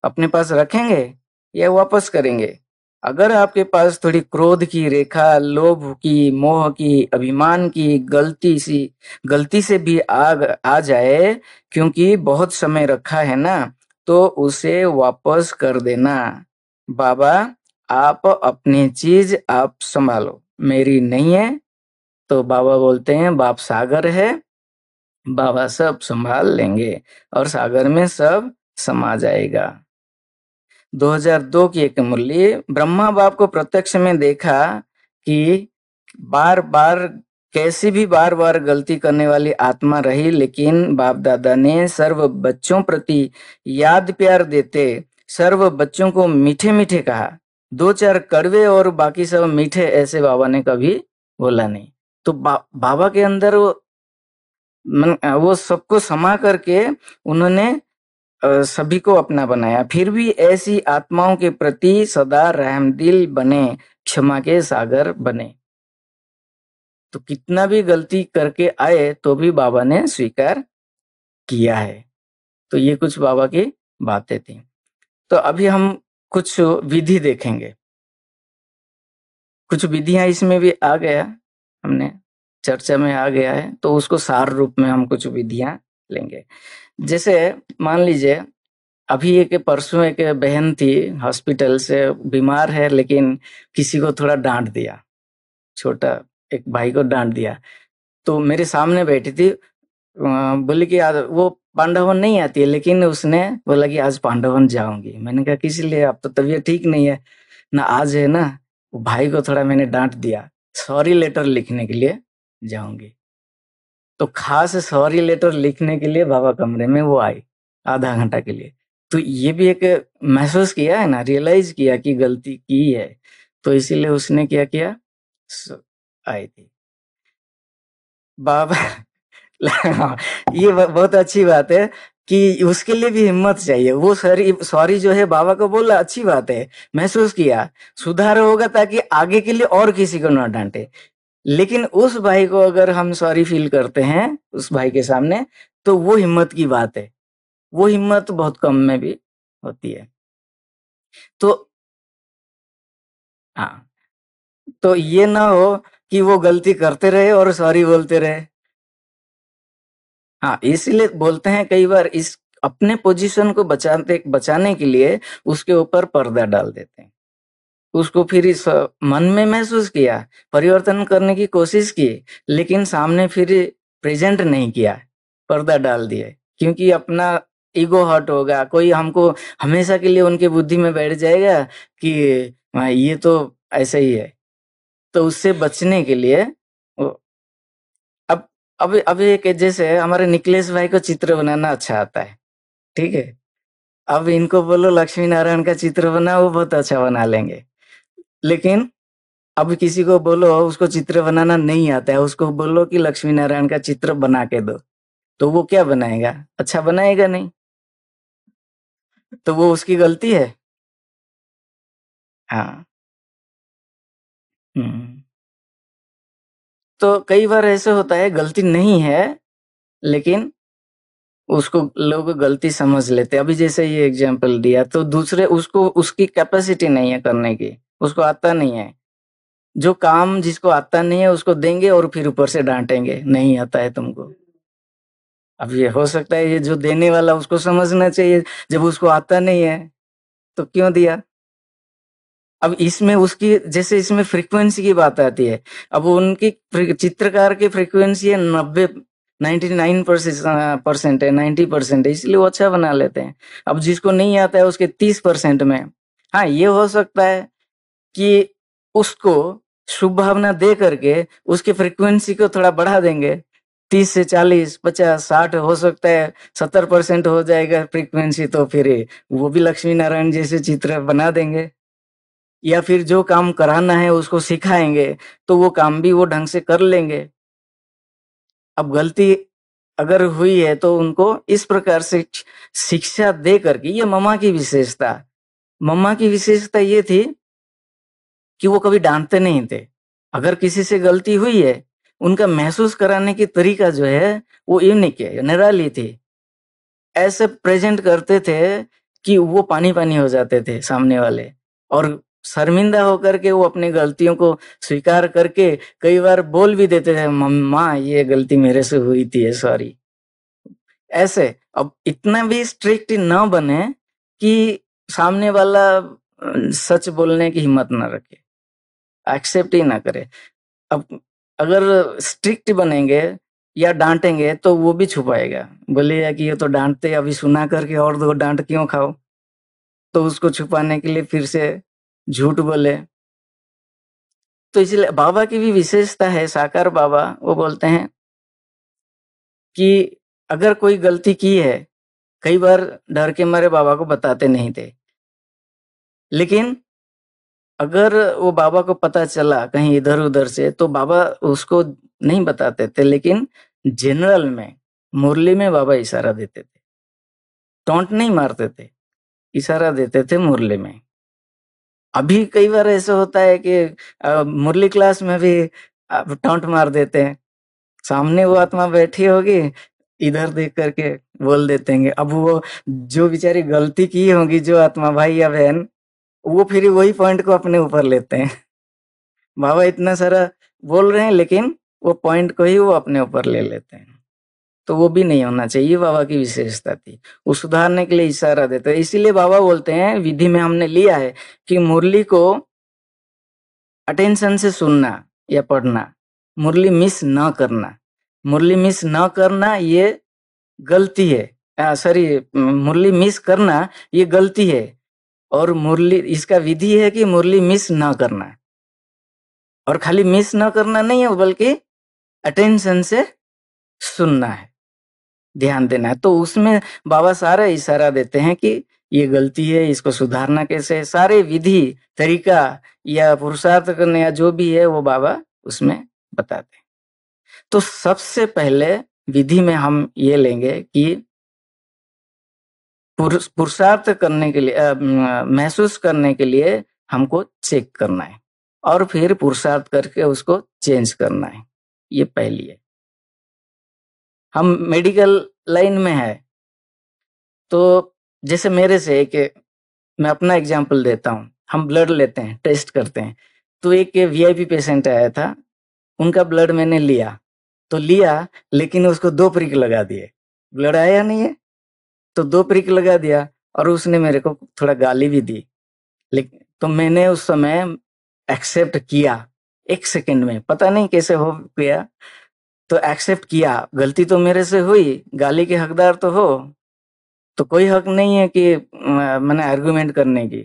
अपने पास रखेंगे या वापस करेंगे अगर आपके पास थोड़ी क्रोध की रेखा लोभ की मोह की अभिमान की गलती सी गलती से भी आ आ जाए क्योंकि बहुत समय रखा है ना तो उसे वापस कर देना बाबा आप अपनी चीज आप संभालो मेरी नहीं है तो बाबा बोलते हैं बाप सागर है बाबा सब संभाल लेंगे और सागर में सब समा जाएगा 2002 की एक मुरली ब्रह्मा बाप को प्रत्यक्ष में देखा कि बार बार कैसी भी बार बार गलती करने वाली आत्मा रही लेकिन बाप दादा ने सर्व बच्चों प्रति याद प्यार देते सर्व बच्चों को मीठे मीठे कहा दो चार कड़वे और बाकी सब मीठे ऐसे बाबा ने कभी बोला नहीं तो बा, बाबा के अंदर वो मन, वो सबको समा करके उन्होंने सभी को अपना बनाया फिर भी ऐसी आत्माओं के प्रति सदा रहमदिल बने क्षमा के सागर बने तो कितना भी गलती करके आए तो भी बाबा ने स्वीकार किया है तो ये कुछ बाबा की बातें थी तो अभी हम कुछ विधि देखेंगे कुछ विधियां इसमें भी आ गया हमने चर्चा में आ गया है तो उसको सार रूप में हम कुछ विधियां लेंगे जैसे मान लीजिए अभी एक परसों एक बहन थी हॉस्पिटल से बीमार है लेकिन किसी को थोड़ा डांट दिया छोटा एक भाई को डांट दिया तो मेरे सामने बैठी थी बोली कि आज वो पांडवन नहीं आती है लेकिन उसने बोला कि आज पांडवन जाऊंगी मैंने कहा किसी लिए आप तो तबीयत ठीक नहीं है ना आज है ना भाई को थोड़ा मैंने डांट दिया सॉरी लेटर लिखने के लिए जाऊंगी तो खास सॉरी लेटर लिखने के लिए बाबा कमरे में वो आई आधा घंटा के लिए तो ये भी एक महसूस किया है ना रियलाइज किया कि गलती की है तो इसीलिए उसने क्या किया आई थी बाबा हाँ, ये बहुत अच्छी बात है कि उसके लिए भी हिम्मत चाहिए वो सॉरी सॉरी जो है बाबा को बोला अच्छी बात है महसूस किया सुधार होगा ताकि आगे के लिए और किसी को ना डांटे लेकिन उस भाई को अगर हम सॉरी फील करते हैं उस भाई के सामने तो वो हिम्मत की बात है वो हिम्मत बहुत कम में भी होती है तो हाँ तो ये ना हो कि वो गलती करते रहे और सॉरी बोलते रहे हाँ, इसीलिए बोलते हैं कई बार इस अपने पोजीशन को बचाते बचाने के लिए उसके ऊपर पर्दा डाल देते हैं। उसको फिर इस मन में महसूस किया, परिवर्तन करने की कोशिश की, लेकिन सामने फिर प्रेज़ेंट नहीं किया, पर्दा डाल दिए क्योंकि अपना ईगो हट होगा, कोई हमको हमेशा के लिए उनके बुद्धि में बैठ जाएगा कि हाँ, ये तो ऐसा ही है। तो उससे बचने के लिए अभी अभी एक जैसे हमारे निकलेश भाई को चित्र बनाना अच्छा आता है ठीक है अब इनको बोलो लक्ष्मी नारायण का चित्र बना वो बहुत अच्छा बना लेंगे लेकिन अब किसी को बोलो उसको चित्र बनाना नहीं आता है उसको बोलो कि लक्ष्मी नारायण का चित्र बना के दो तो वो क्या बनाएगा अच्छा बनाएगा नहीं तो वो उसकी गलती है हाँ हम्म तो कई बार ऐसे होता है गलती नहीं है लेकिन उसको लोग गलती समझ लेते अभी जैसे ये एग्जाम्पल दिया तो दूसरे उसको उसकी कैपेसिटी नहीं है करने की उसको आता नहीं है जो काम जिसको आता नहीं है उसको देंगे और फिर ऊपर से डांटेंगे नहीं आता है तुमको अब ये हो सकता है ये जो देने वाला उसको समझना चाहिए जब उसको आता नहीं है तो क्यों दिया अब इसमें उसकी जैसे इसमें फ्रीक्वेंसी की बात आती है अब उनकी चित्रकार की फ्रीक्वेंसी है नब्बे नाइन्टी नाइन परसेंट है नाइन्टी परसेंट है इसलिए वो अच्छा बना लेते हैं अब जिसको नहीं आता है उसके तीस परसेंट में हाँ ये हो सकता है कि उसको शुभ भावना दे करके उसकी फ्रीक्वेंसी को थोड़ा बढ़ा देंगे तीस से चालीस पचास साठ हो सकता है सत्तर परसेंट हो जाएगा फ्रीक्वेंसी तो फिर वो भी लक्ष्मी नारायण जैसे चित्र बना देंगे या फिर जो काम कराना है उसको सिखाएंगे तो वो काम भी वो ढंग से कर लेंगे अब गलती अगर हुई है तो उनको इस प्रकार से शिक्षा दे करके ये मम्मा की विशेषता मम्मा की विशेषता ये थी कि वो कभी डांटते नहीं थे अगर किसी से गलती हुई है उनका महसूस कराने की तरीका जो है वो यूनिक है निराली थी ऐसे प्रेजेंट करते थे कि वो पानी पानी हो जाते थे सामने वाले और शर्मिंदा होकर के वो अपनी गलतियों को स्वीकार करके कई बार बोल भी देते थे मम्मा ये गलती मेरे से हुई थी सॉरी ऐसे अब इतना भी स्ट्रिक्ट न बने कि सामने वाला सच बोलने की हिम्मत ना रखे एक्सेप्ट ही ना करे अब अगर स्ट्रिक्ट बनेंगे या डांटेंगे तो वो भी छुपाएगा बोलेगा कि ये तो डांटते अभी सुना करके और दो डांट क्यों खाओ तो उसको छुपाने के लिए फिर से झूठ बोले तो इसलिए बाबा की भी विशेषता है साकार बाबा वो बोलते हैं कि अगर कोई गलती की है कई बार डर के मारे बाबा को बताते नहीं थे लेकिन अगर वो बाबा को पता चला कहीं इधर उधर से तो बाबा उसको नहीं बताते थे लेकिन जनरल में मुरली में बाबा इशारा देते थे टोंट नहीं मारते थे इशारा देते थे मुरली में अभी कई बार ऐसा होता है कि मुरली क्लास में भी अ, टॉन्ट मार देते हैं। सामने वो आत्मा बैठी होगी, इधर देख करके बोल देते हैं, अब वो जो बेचारी गलती की होगी जो आत्मा भाई या बहन, वो फिर वही पॉइंट को अपने ऊपर लेते हैं। बाबा इतना सारा बोल रहे हैं लेकिन वो पॉइंट को ही वो अपने ऊपर ले लेते हैं। तो वो भी नहीं होना चाहिए बाबा की विशेषता थी वो सुधारने के लिए इशारा देता है इसीलिए बाबा बोलते हैं विधि में हमने लिया है कि मुरली को अटेंशन से सुनना या पढ़ना मुरली मिस ना करना मुरली मिस न करना ये गलती है सॉरी मुरली मिस करना ये गलती है और मुरली इसका विधि है कि मुरली मिस ना करना और खाली मिस ना करना नहीं है बल्कि अटेंशन से सुनना है ध्यान देना है तो उसमें बाबा सारा इशारा देते हैं कि ये गलती है इसको सुधारना कैसे है सारे विधि तरीका या पुरुषार्थ करने या जो भी है वो बाबा उसमें बताते हैं तो सबसे पहले विधि में हम ये लेंगे कि पुरुषार्थ करने के लिए महसूस करने के लिए हमको चेक करना है और फिर पुरुषार्थ करके उसको चेंज करना है ये पहली है हम मेडिकल लाइन में है तो जैसे मेरे से एक मैं अपना एग्जाम्पल देता हूँ हम ब्लड लेते हैं टेस्ट करते हैं तो एक वीआईपी पेशेंट आया था उनका ब्लड मैंने लिया तो लिया लेकिन उसको दो प्रिक लगा दिए ब्लड आया नहीं है तो दो प्रिक लगा दिया और उसने मेरे को थोड़ा गाली भी दी लेकिन तो मैंने उस समय एक्सेप्ट किया एक सेकंड में पता नहीं कैसे हो गया तो एक्सेप्ट किया गलती तो मेरे से हुई गाली के हकदार तो हो तो कोई हक नहीं है कि मैंने आर्गुमेंट करने की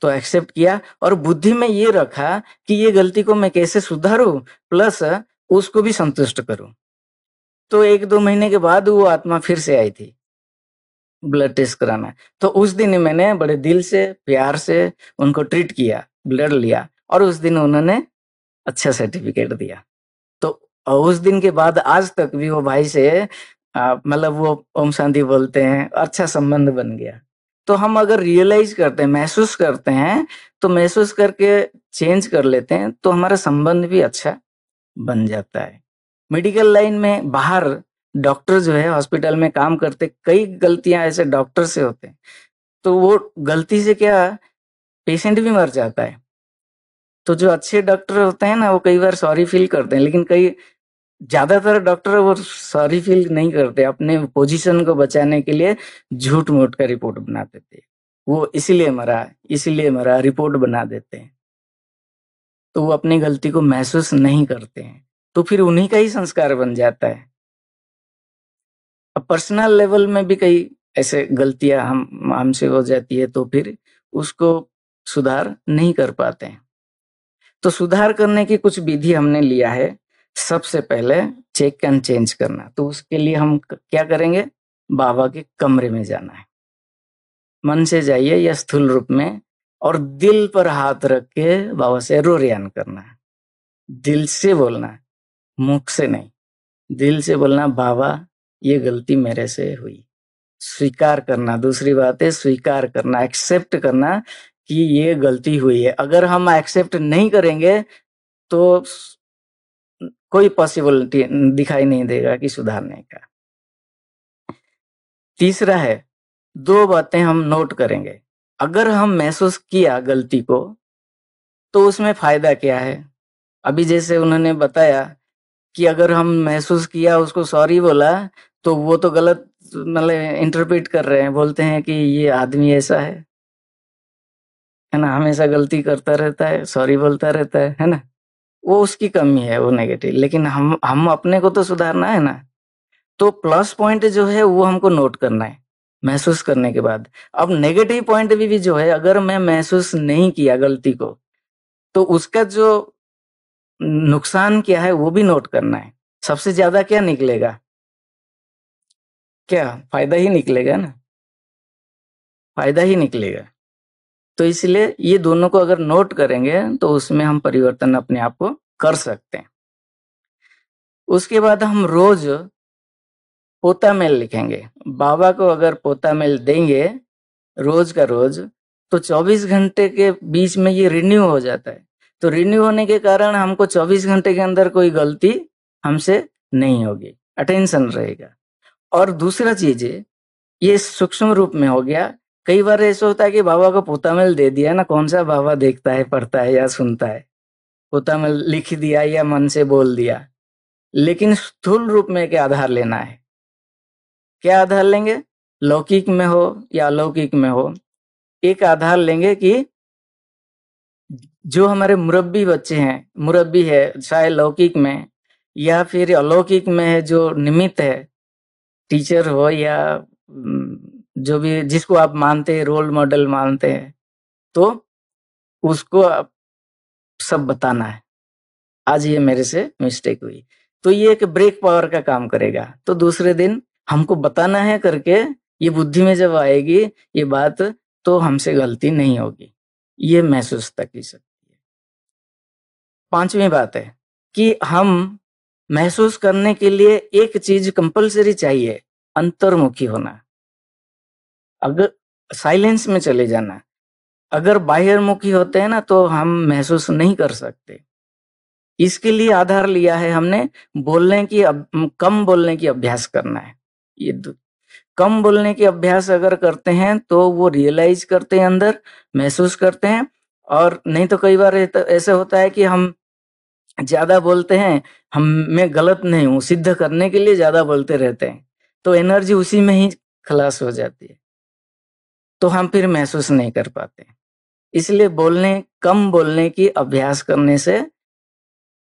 तो एक्सेप्ट किया और बुद्धि में ये रखा कि ये गलती को मैं कैसे सुधारू प्लस उसको भी संतुष्ट करूं तो एक दो महीने के बाद वो आत्मा फिर से आई थी ब्लड टेस्ट कराना तो उस दिन मैंने बड़े दिल से प्यार से उनको ट्रीट किया ब्लड लिया और उस दिन उन्होंने अच्छा सर्टिफिकेट दिया और उस दिन के बाद आज तक भी वो भाई से मतलब वो ओम शांति बोलते हैं अच्छा संबंध बन गया तो हम अगर रियलाइज करते हैं महसूस करते हैं तो महसूस करके चेंज कर लेते हैं तो हमारा संबंध भी अच्छा बन जाता है मेडिकल लाइन में बाहर डॉक्टर जो है हॉस्पिटल में काम करते कई गलतियां ऐसे डॉक्टर से होते हैं तो वो गलती से क्या पेशेंट भी मर जाता है तो जो अच्छे डॉक्टर होते हैं ना वो कई बार सॉरी फील करते हैं लेकिन कई ज्यादातर डॉक्टर वो सॉरी फील नहीं करते अपने पोजीशन को बचाने के लिए झूठ मूठ का रिपोर्ट बना देते हैं वो इसीलिए मरा इसीलिए मरा रिपोर्ट बना देते हैं तो वो अपनी गलती को महसूस नहीं करते हैं तो फिर उन्हीं का ही संस्कार बन जाता है अब पर्सनल लेवल में भी कई ऐसे गलतियां हम हमसे हो जाती है तो फिर उसको सुधार नहीं कर पाते हैं तो सुधार करने की कुछ विधि हमने लिया है सबसे पहले चेक एंड चेंज करना तो उसके लिए हम क्या करेंगे बाबा के कमरे में जाना है मन से जाइए या स्थूल रूप में और दिल पर हाथ रख के बाबा से रोरियान करना है दिल से बोलना मुख से नहीं दिल से बोलना बाबा ये गलती मेरे से हुई स्वीकार करना दूसरी बात है स्वीकार करना एक्सेप्ट करना कि ये गलती हुई है। अगर हम एक्सेप्ट नहीं करेंगे, तो कोई पॉसिबिलिटी दिखाई नहीं देगा कि सुधारने का। तीसरा है, दो बातें हम नोट करेंगे। अगर हम महसूस किया गलती को, तो उसमें फ़ायदा क्या है? अभी जैसे उन्होंने बताया कि अगर हम महसूस किया, उसको सॉरी बोला, तो वो तो गलत मतलब इंटरप्रेट कर रहे हैं। बोलते हैं कि ये आदमी ऐसा है। है ना हमेशा गलती करता रहता है सॉरी बोलता रहता है है ना वो उसकी कमी है वो नेगेटिव लेकिन हम हम अपने को तो सुधारना है ना तो प्लस पॉइंट जो है वो हमको नोट करना है महसूस करने के बाद अब नेगेटिव पॉइंट भी, भी जो है अगर मैं महसूस नहीं किया गलती को तो उसका जो नुकसान क्या है वो भी नोट करना है सबसे ज्यादा क्या निकलेगा क्या फायदा ही निकलेगा ना फायदा ही निकलेगा तो इसलिए ये दोनों को अगर नोट करेंगे तो उसमें हम परिवर्तन अपने आप को कर सकते हैं उसके बाद हम रोज पोता मेल लिखेंगे बाबा को अगर पोता मेल देंगे रोज का रोज तो 24 घंटे के बीच में ये रिन्यू हो जाता है तो रिन्यू होने के कारण हमको 24 घंटे के अंदर कोई गलती हमसे नहीं होगी अटेंशन रहेगा और दूसरा चीज ये सूक्ष्म रूप में हो गया कई बार ऐसा होता है कि बाबा को पोतामेल दे दिया ना कौन सा बाबा देखता है पढ़ता है या सुनता है पोतामेल लिख दिया या मन से बोल दिया लेकिन स्थूल रूप में क्या आधार लेना है क्या आधार लेंगे लौकिक में हो या अलौकिक में हो एक आधार लेंगे कि जो हमारे मुरब्बी बच्चे हैं मुरब्बी है चाहे लौकिक में या फिर अलौकिक में है जो निमित्त है टीचर हो या जो भी जिसको आप मानते हैं रोल मॉडल मानते हैं तो उसको आप सब बताना है आज ये मेरे से मिस्टेक हुई तो ये एक ब्रेक पावर का काम करेगा तो दूसरे दिन हमको बताना है करके ये बुद्धि में जब आएगी ये बात तो हमसे गलती नहीं होगी ये महसूस तक ही सकती है पांचवी बात है कि हम महसूस करने के लिए एक चीज कंपलसरी चाहिए अंतर्मुखी होना अगर साइलेंस में चले जाना अगर बाहर मुखी होते हैं ना तो हम महसूस नहीं कर सकते इसके लिए आधार लिया है हमने बोलने की अब, कम बोलने की अभ्यास करना है ये कम बोलने की अभ्यास अगर करते हैं तो वो रियलाइज करते हैं अंदर महसूस करते हैं और नहीं तो कई बार ऐसे होता है कि हम ज्यादा बोलते हैं हम मैं गलत नहीं हूँ सिद्ध करने के लिए ज्यादा बोलते रहते हैं तो एनर्जी उसी में ही खलास हो जाती है तो हम फिर महसूस नहीं कर पाते इसलिए बोलने कम बोलने की अभ्यास करने से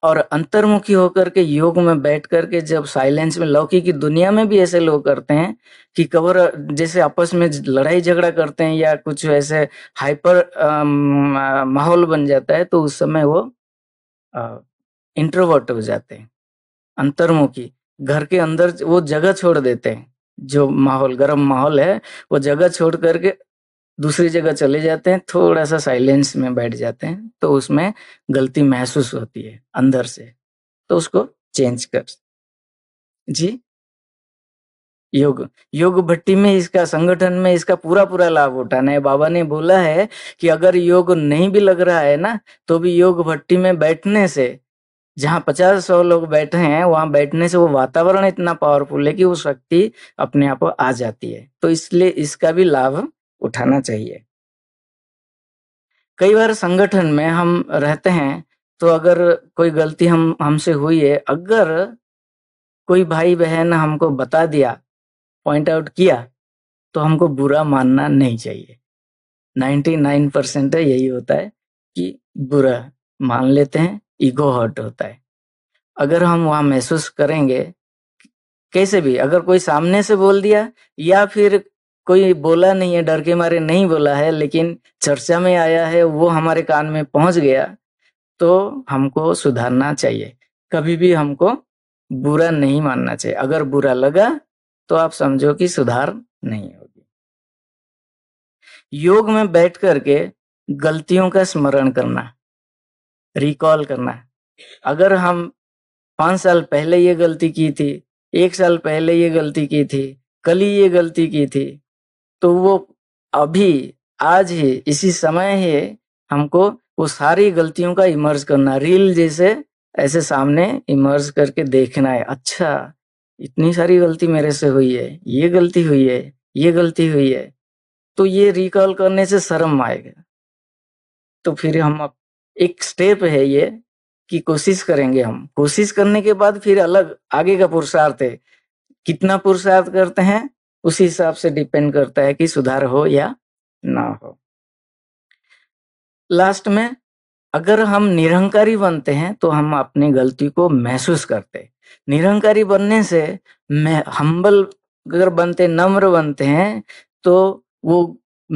और अंतर्मुखी होकर के योग में बैठ करके जब साइलेंस में लौकी की दुनिया में भी ऐसे लोग करते हैं कि कवर जैसे आपस में लड़ाई झगड़ा करते हैं या कुछ ऐसे हाइपर माहौल बन जाता है तो उस समय वो इंट्रोवर्ट हो जाते हैं अंतर्मुखी घर के अंदर वो जगह छोड़ देते हैं जो माहौल गर्म माहौल है वो जगह छोड़ करके दूसरी जगह चले जाते हैं थोड़ा सा साइलेंस में बैठ जाते हैं तो उसमें गलती महसूस होती है अंदर से तो उसको चेंज कर जी योग योग भट्टी में इसका संगठन में इसका पूरा पूरा लाभ उठाना है बाबा ने बोला है कि अगर योग नहीं भी लग रहा है ना तो भी योग भट्टी में बैठने से जहाँ पचास सौ लोग बैठे हैं वहां बैठने से वो वातावरण इतना पावरफुल है कि वो शक्ति अपने आप आ जाती है तो इसलिए इसका भी लाभ उठाना चाहिए कई बार संगठन में हम रहते हैं तो अगर कोई गलती हम हमसे हुई है अगर कोई भाई बहन हमको बता दिया पॉइंट आउट किया तो हमको बुरा मानना नहीं चाहिए 99 परसेंट यही होता है कि बुरा मान लेते हैं ईगो हर्ट होता है अगर हम वहाँ महसूस करेंगे कैसे भी अगर कोई सामने से बोल दिया या फिर कोई बोला नहीं है डर के मारे नहीं बोला है लेकिन चर्चा में आया है वो हमारे कान में पहुंच गया तो हमको सुधारना चाहिए कभी भी हमको बुरा नहीं मानना चाहिए अगर बुरा लगा तो आप समझो कि सुधार नहीं होगी योग में बैठ करके गलतियों का स्मरण करना रिकॉल करना अगर हम पांच साल पहले ये गलती की थी एक साल पहले ये गलती की थी कल ही ये गलती की थी तो वो अभी आज ही इसी समय ही हमको वो सारी गलतियों का इमर्ज करना रील जैसे ऐसे सामने इमर्ज करके देखना है अच्छा इतनी सारी गलती मेरे से हुई है ये गलती हुई है ये गलती हुई है तो ये रिकॉल करने से शर्म आएगा तो फिर हम एक स्टेप है ये कि कोशिश करेंगे हम कोशिश करने के बाद फिर अलग आगे का पुरुषार्थ है कितना पुरुषार्थ करते हैं उसी हिसाब से डिपेंड करता है कि सुधार हो या ना हो लास्ट में अगर हम निरहंकारी बनते हैं तो हम अपनी गलती को महसूस करते निरहंकारी बनने से मैं हम्बल अगर बनते नम्र बनते हैं तो वो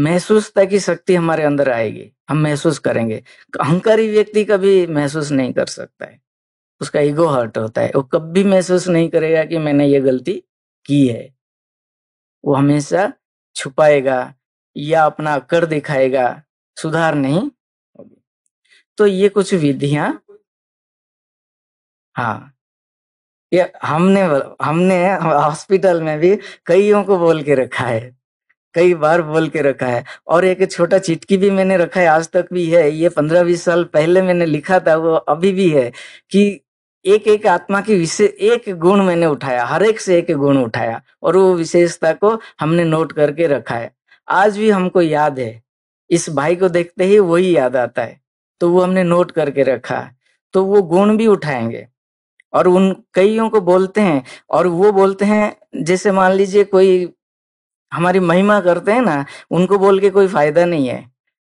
महसूसता की शक्ति हमारे अंदर आएगी हम महसूस करेंगे अहंकारी व्यक्ति कभी महसूस नहीं कर सकता है उसका ईगो हर्ट होता है वो कभी महसूस नहीं करेगा कि मैंने ये गलती की है वो हमेशा छुपाएगा या अपना कर दिखाएगा सुधार नहीं होगी तो ये कुछ विधियां हाँ ये हमने हमने हॉस्पिटल में भी कईयों को बोल के रखा है कई बार बोल के रखा है और एक छोटा चिटकी भी मैंने रखा है आज तक भी है ये पंद्रह बीस साल पहले मैंने लिखा था वो अभी भी है कि एक एक आत्मा की विशेष एक गुण मैंने उठाया हर एक से एक गुण उठाया और वो विशेषता को हमने नोट करके रखा है आज भी हमको याद है इस भाई को देखते ही वही याद आता है तो वो हमने नोट करके रखा है तो वो गुण भी उठाएंगे और उन कईयों को बोलते हैं और वो बोलते हैं जैसे मान लीजिए कोई हमारी महिमा करते हैं ना उनको बोल के कोई फायदा नहीं है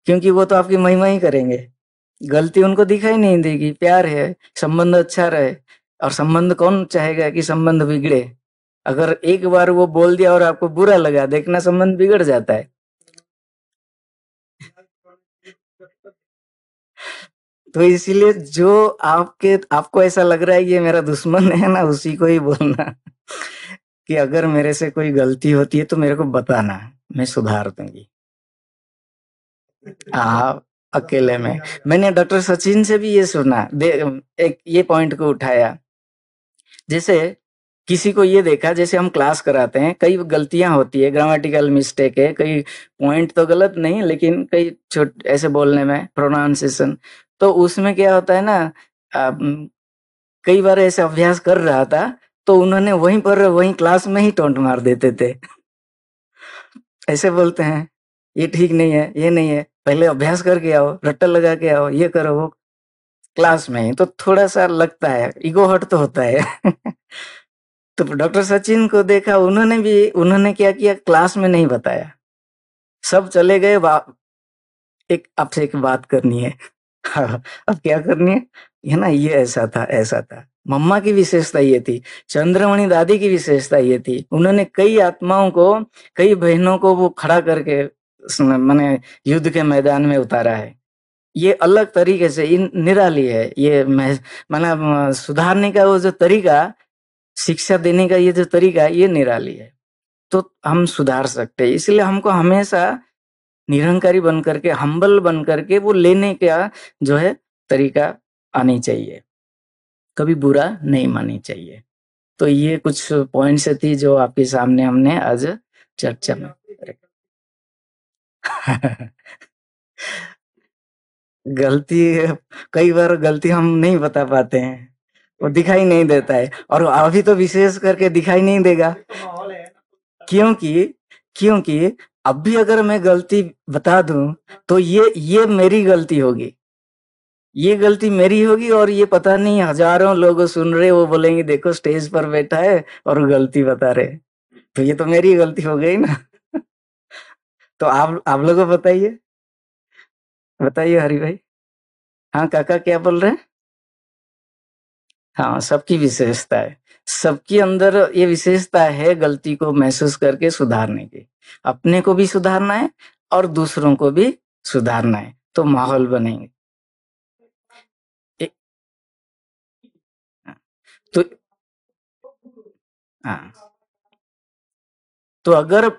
क्योंकि वो तो आपकी महिमा ही करेंगे गलती उनको दिखाई नहीं देगी प्यार है संबंध अच्छा रहे और संबंध कौन चाहेगा कि संबंध बिगड़े अगर एक बार वो बोल दिया और आपको बुरा लगा देखना संबंध बिगड़ जाता है तो इसीलिए जो आपके आपको ऐसा लग रहा है ये मेरा दुश्मन है ना उसी को ही बोलना कि अगर मेरे से कोई गलती होती है तो मेरे को बताना मैं सुधार दूंगी आप अकेले में मैंने डॉक्टर सचिन से भी ये सुना एक ये पॉइंट को उठाया जैसे किसी को ये देखा जैसे हम क्लास कराते हैं कई गलतियां होती है ग्रामेटिकल मिस्टेक है कई पॉइंट तो गलत नहीं लेकिन कई छोट ऐसे बोलने में प्रोनाउंसिएशन तो उसमें क्या होता है ना आ, कई बार ऐसे अभ्यास कर रहा था तो उन्होंने वहीं पर वहीं क्लास में ही टोंट मार देते थे ऐसे बोलते हैं ये ठीक नहीं है ये नहीं है पहले अभ्यास करके आओ रट्टा लगा के आओ ये करो वो क्लास में तो थोड़ा सा लगता है ईगो हट तो होता है तो डॉक्टर सचिन को देखा उन्होंने भी उन्होंने क्या किया क्लास में नहीं बताया सब चले गए एक आपसे एक बात करनी है हाँ, अब क्या करनी है ये ना ये ऐसा था ऐसा था मम्मा की विशेषता ये थी चंद्रमणि दादी की विशेषता ये थी उन्होंने कई आत्माओं को कई बहनों को वो खड़ा करके मैंने युद्ध के मैदान में उतारा है ये अलग तरीके से इन निराली है ये मैंने सुधारने का वो जो तरीका शिक्षा देने का ये जो तरीका ये निराली है तो हम सुधार सकते हैं इसलिए हमको हमेशा निरंकारी बन करके हम्बल बन करके वो लेने का जो है तरीका आनी चाहिए कभी बुरा नहीं मानी चाहिए तो ये कुछ पॉइंट्स थी जो आपके सामने हमने आज चर्चा में गलती कई बार गलती हम नहीं बता पाते हैं वो दिखाई नहीं देता है और अभी तो विशेष करके दिखाई नहीं देगा क्योंकि क्योंकि अब भी अगर मैं गलती बता दूं तो ये ये मेरी गलती होगी ये गलती मेरी होगी और ये पता नहीं हजारों लोग सुन रहे वो बोलेंगे देखो स्टेज पर बैठा है और गलती बता रहे तो ये तो मेरी गलती हो गई ना तो आप आप लोग बताइए बताइए हरि भाई हाँ काका क्या बोल रहे हैं हाँ सबकी विशेषता है सबके अंदर ये विशेषता है गलती को महसूस करके सुधारने की अपने को भी सुधारना है और दूसरों को भी सुधारना है तो माहौल बनेंगे हाँ, तो हाँ तो अगर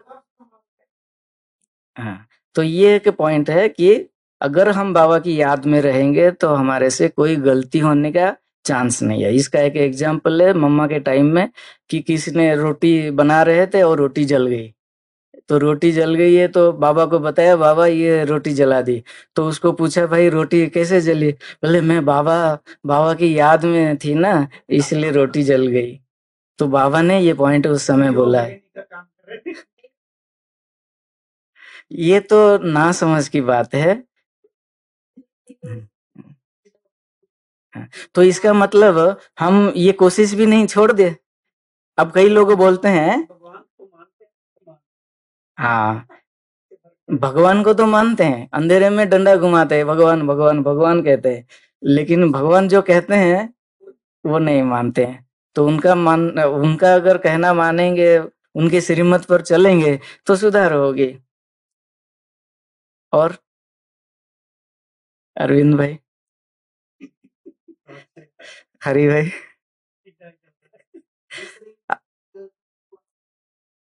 हाँ, तो ये एक पॉइंट है कि अगर हम बाबा की याद में रहेंगे तो हमारे से कोई गलती होने का चांस नहीं है इसका एक एग्जाम्पल है मम्मा के टाइम में कि किसी ने रोटी बना रहे थे और रोटी जल गई तो रोटी जल गई है तो बाबा को बताया बाबा ये रोटी जला दी तो उसको पूछा भाई रोटी कैसे जली बोले मैं बाबा बाबा की याद में थी ना इसलिए रोटी जल गई तो बाबा ने ये पॉइंट उस समय बोला है ये तो ना समझ की बात है हम्म। हाँ, तो इसका मतलब हम ये कोशिश भी नहीं छोड़ दे अब कई लोग बोलते हैं हाँ भगवान को तो मानते हैं अंधेरे में डंडा घुमाते हैं भगवान भगवान भगवान कहते हैं लेकिन भगवान जो कहते हैं वो नहीं मानते हैं तो उनका मान उनका अगर कहना मानेंगे उनके श्रीमत पर चलेंगे तो सुधार होगी और अरविंद भाई हरी भाई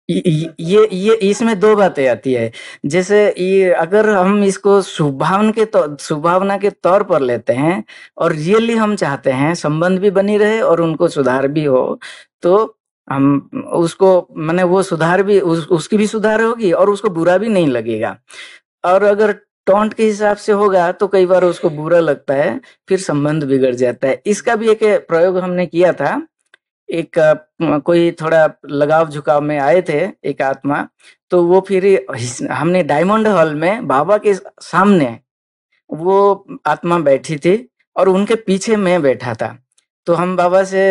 ये ये, इसमें दो बातें आती है जैसे ये अगर हम इसको सुभावना के तो, सुभावना के तौर पर लेते हैं और रियली हम चाहते हैं संबंध भी बनी रहे और उनको सुधार भी हो तो हम उसको मैंने वो सुधार भी उस, उसकी भी सुधार होगी और उसको बुरा भी नहीं लगेगा और अगर टॉन्ट के हिसाब से होगा तो कई बार उसको बुरा लगता है फिर संबंध बिगड़ जाता है इसका भी एक प्रयोग हमने किया था एक कोई थोड़ा लगाव झुकाव में आए थे एक आत्मा तो वो फिर हमने डायमंड हॉल में बाबा के सामने वो आत्मा बैठी थी और उनके पीछे मैं बैठा था तो हम बाबा से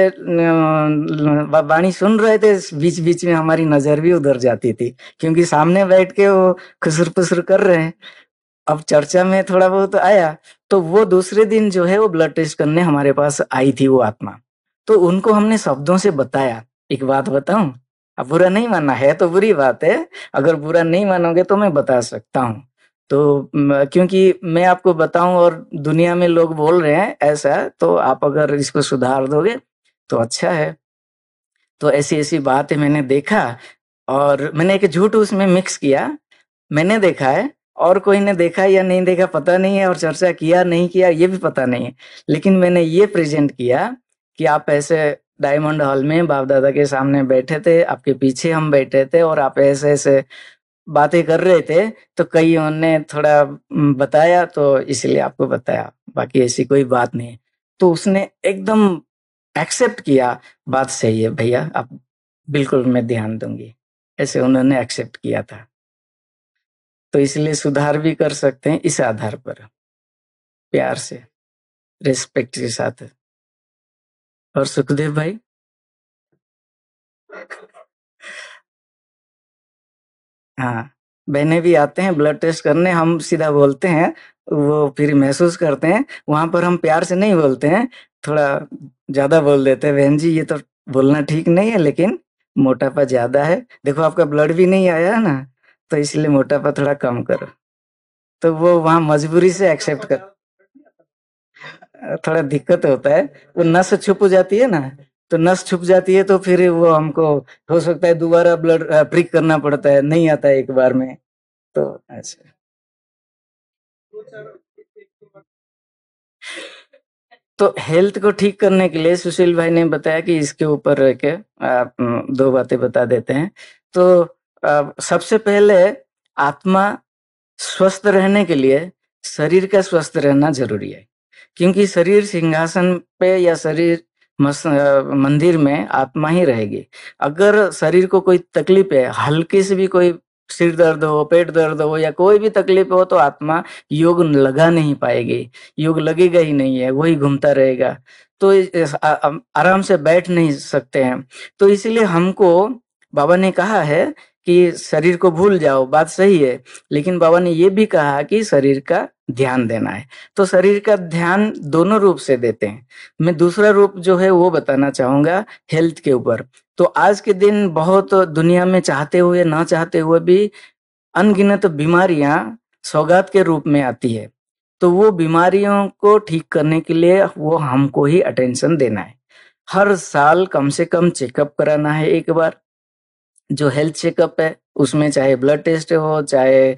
वाणी सुन रहे थे बीच बीच में हमारी नजर भी उधर जाती थी क्योंकि सामने बैठ के वो खुसर खुसर कर रहे हैं अब चर्चा में थोड़ा बहुत आया तो वो दूसरे दिन जो है वो ब्लड टेस्ट करने हमारे पास आई थी वो आत्मा तो उनको हमने शब्दों से बताया एक बात बताऊं अब बुरा नहीं मानना है तो बुरी बात है अगर बुरा नहीं मानोगे तो मैं बता सकता हूँ तो क्योंकि मैं आपको बताऊं और दुनिया में लोग बोल रहे हैं ऐसा तो आप अगर इसको सुधार दोगे तो अच्छा है तो ऐसी ऐसी बात मैंने देखा और मैंने एक झूठ उसमें मिक्स किया मैंने देखा है और कोई ने देखा या नहीं देखा पता नहीं है और चर्चा किया नहीं किया ये भी पता नहीं है लेकिन मैंने ये प्रेजेंट किया कि आप ऐसे डायमंड हॉल में बाप दादा के सामने बैठे थे आपके पीछे हम बैठे थे और आप ऐसे ऐसे बातें कर रहे थे तो कई उन्होंने थोड़ा बताया तो इसलिए आपको बताया बाकी ऐसी कोई बात नहीं तो उसने एकदम एक्सेप्ट किया बात सही है भैया आप बिल्कुल मैं ध्यान दूंगी ऐसे उन्होंने एक्सेप्ट किया था तो इसलिए सुधार भी कर सकते हैं इस आधार पर प्यार से रिस्पेक्ट के साथ और सुखदेव भाई हाँ, बहने भी आते हैं ब्लड टेस्ट करने, हम सीधा बोलते हैं, वो फिर महसूस करते हैं, वहां पर हम प्यार से नहीं बोलते हैं, थोड़ा ज़्यादा बोल देते हैं, "बहन जी, ये तो बोलना ठीक नहीं है, लेकिन मोटापा ज़्यादा है, देखो आपका ब्लड भी नहीं आया है ना, तो इसलिए मोटापा थोड़ा कम करो।" तो वो वहाँ मजबूरी से एक्सेप्ट कर थोड़ा दिक्कत होता है, वो नस छुप जाती है ना तो नस छुप जाती है तो फिर वो हमको हो सकता है दोबारा ब्लड प्रिक करना पड़ता है नहीं आता है एक बार में तो ऐसे तो हेल्थ को ठीक करने के लिए सुशील भाई ने बताया कि इसके ऊपर रह के आप दो बातें बता देते हैं तो सबसे पहले आत्मा स्वस्थ रहने के लिए शरीर का स्वस्थ रहना जरूरी है क्योंकि शरीर सिंहासन पे या शरीर मस, मंदिर में आत्मा ही रहेगी अगर शरीर को कोई तकलीफ है हल्की से भी कोई सिर दर्द हो पेट दर्द हो या कोई भी तकलीफ हो तो आत्मा योग लगा नहीं पाएगी योग लगेगा ही नहीं है वही घूमता रहेगा तो आराम से बैठ नहीं सकते हैं तो इसीलिए हमको बाबा ने कहा है कि शरीर को भूल जाओ बात सही है लेकिन बाबा ने ये भी कहा कि शरीर का ध्यान देना है तो शरीर का ध्यान दोनों रूप से देते हैं मैं दूसरा रूप जो है वो बताना चाहूंगा हेल्थ के ऊपर तो आज के दिन बहुत दुनिया में चाहते हुए ना चाहते हुए भी अनगिनत बीमारियां सौगात के रूप में आती है तो वो बीमारियों को ठीक करने के लिए वो हमको ही अटेंशन देना है हर साल कम से कम चेकअप कराना है एक बार जो हेल्थ चेकअप है उसमें चाहे ब्लड टेस्ट हो चाहे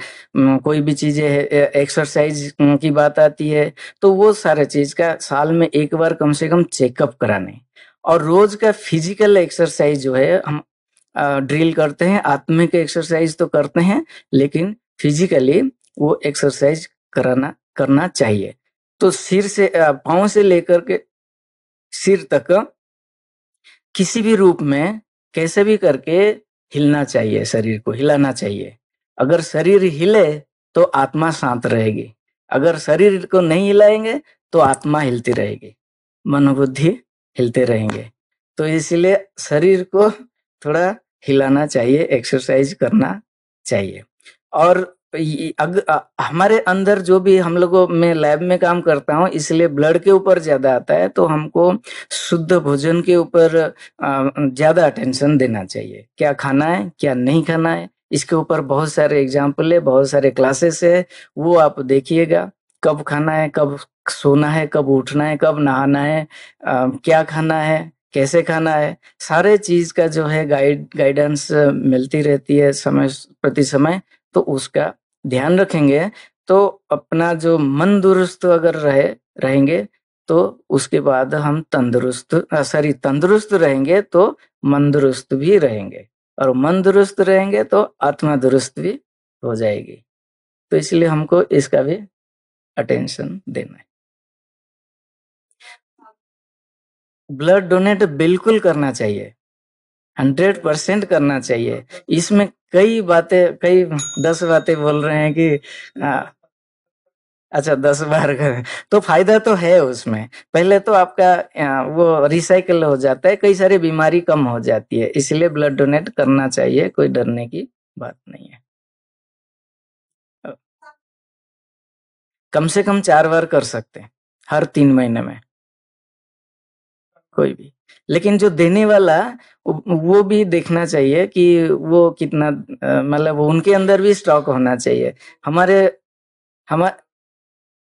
कोई भी चीजें एक्सरसाइज की बात आती है तो वो सारे चीज का साल में एक बार कम से कम चेकअप कराने और रोज का फिजिकल एक्सरसाइज जो है हम ड्रिल करते हैं आत्मिक एक्सरसाइज तो करते हैं लेकिन फिजिकली वो एक्सरसाइज कराना करना चाहिए तो सिर से पाओ से लेकर के सिर तक किसी भी रूप में कैसे भी करके हिलना चाहिए शरीर को हिलाना चाहिए अगर शरीर हिले तो आत्मा शांत रहेगी अगर शरीर को नहीं हिलाएंगे तो आत्मा हिलती रहेगी मनोबुद्धि हिलते रहेंगे तो इसलिए शरीर को थोड़ा हिलाना चाहिए एक्सरसाइज करना चाहिए और तो अग, हमारे अंदर जो भी हम लोगों में लैब में काम करता हूँ इसलिए ब्लड के ऊपर ज्यादा आता है तो हमको शुद्ध भोजन के ऊपर ज्यादा अटेंशन देना चाहिए क्या खाना है क्या नहीं खाना है इसके ऊपर बहुत सारे एग्जाम्पल है बहुत सारे क्लासेस है वो आप देखिएगा कब खाना है कब सोना है कब उठना है कब नहाना है आ, क्या खाना है कैसे खाना है सारे चीज का जो है गाइड गाइडेंस मिलती रहती है समय प्रति समय तो उसका ध्यान रखेंगे तो अपना जो मन दुरुस्त अगर रहे रहेंगे तो उसके बाद हम तंदुरुस्त सॉरी तंदुरुस्त रहेंगे तो मन दुरुस्त भी रहेंगे और मन दुरुस्त रहेंगे तो आत्मा दुरुस्त भी हो जाएगी तो इसलिए हमको इसका भी अटेंशन देना है ब्लड डोनेट बिल्कुल करना चाहिए हंड्रेड परसेंट करना चाहिए इसमें कई बातें कई दस बातें बोल रहे हैं कि आ, हाँ। अच्छा दस बार कर तो फायदा तो है उसमें पहले तो आपका वो रिसाइकल हो जाता है कई सारी बीमारी कम हो जाती है इसलिए ब्लड डोनेट करना चाहिए कोई डरने की बात नहीं है कम से कम चार बार कर सकते हैं हर तीन महीने में कोई भी लेकिन जो देने वाला वो भी देखना चाहिए कि वो कितना मतलब उनके अंदर भी स्टॉक होना चाहिए हमारे हमारे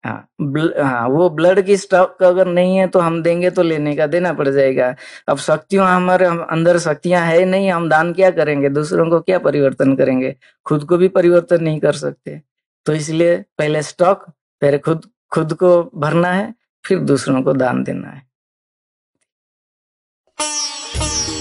हाँ ब्ल, हाँ वो ब्लड की स्टॉक अगर नहीं है तो हम देंगे तो लेने का देना पड़ जाएगा अब शक्तियों हमारे हम अंदर शक्तियां है नहीं हम दान क्या करेंगे दूसरों को क्या परिवर्तन करेंगे खुद को भी परिवर्तन नहीं कर सकते तो इसलिए पहले स्टॉक पहले खुद खुद को भरना है फिर दूसरों को दान देना है Thank you.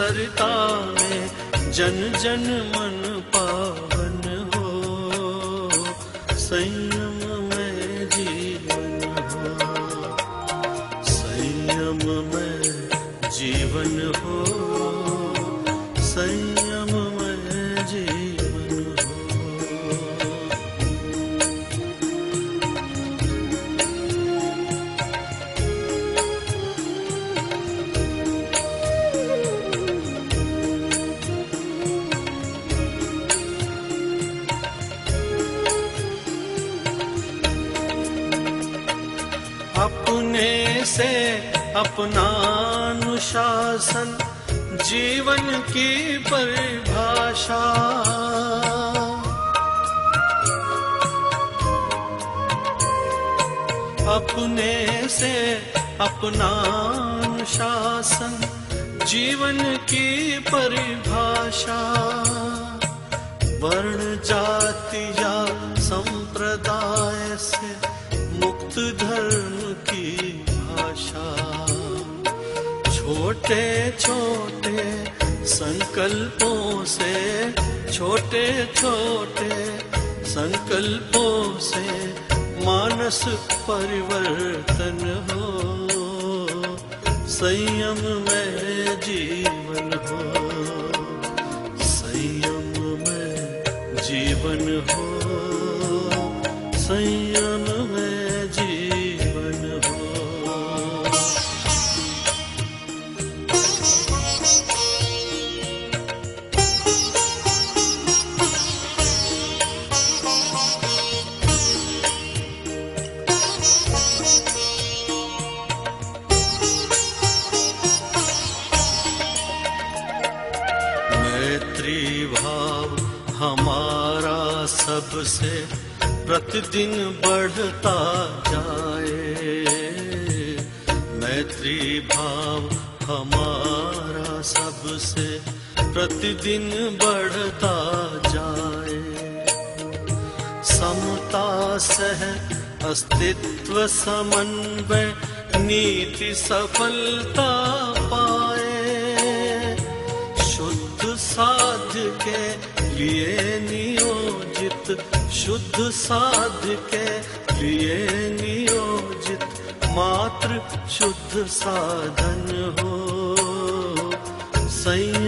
सरताए जन जन मन पा अपना अनुशासन जीवन की परिभाषा अपने से अपना अनुशासन जीवन की परिभाषा वर्ण जाति या संप्रदाय से मुक्त धर्म छोटे छोटे संकल्पों से छोटे छोटे संकल्पों से मानस परिवर्तन हो संयम में जीवन हो संयम में जीवन हो संयम से प्रतिदिन बढ़ता जाए मैत्री भाव हमारा सबसे प्रतिदिन बढ़ता जाए समता सह अस्तित्व समन्वय नीति सफलता पाए शुद्ध साध के लिए नी शुद्ध साध के लिए नियोजित मात्र शुद्ध साधन हो संयम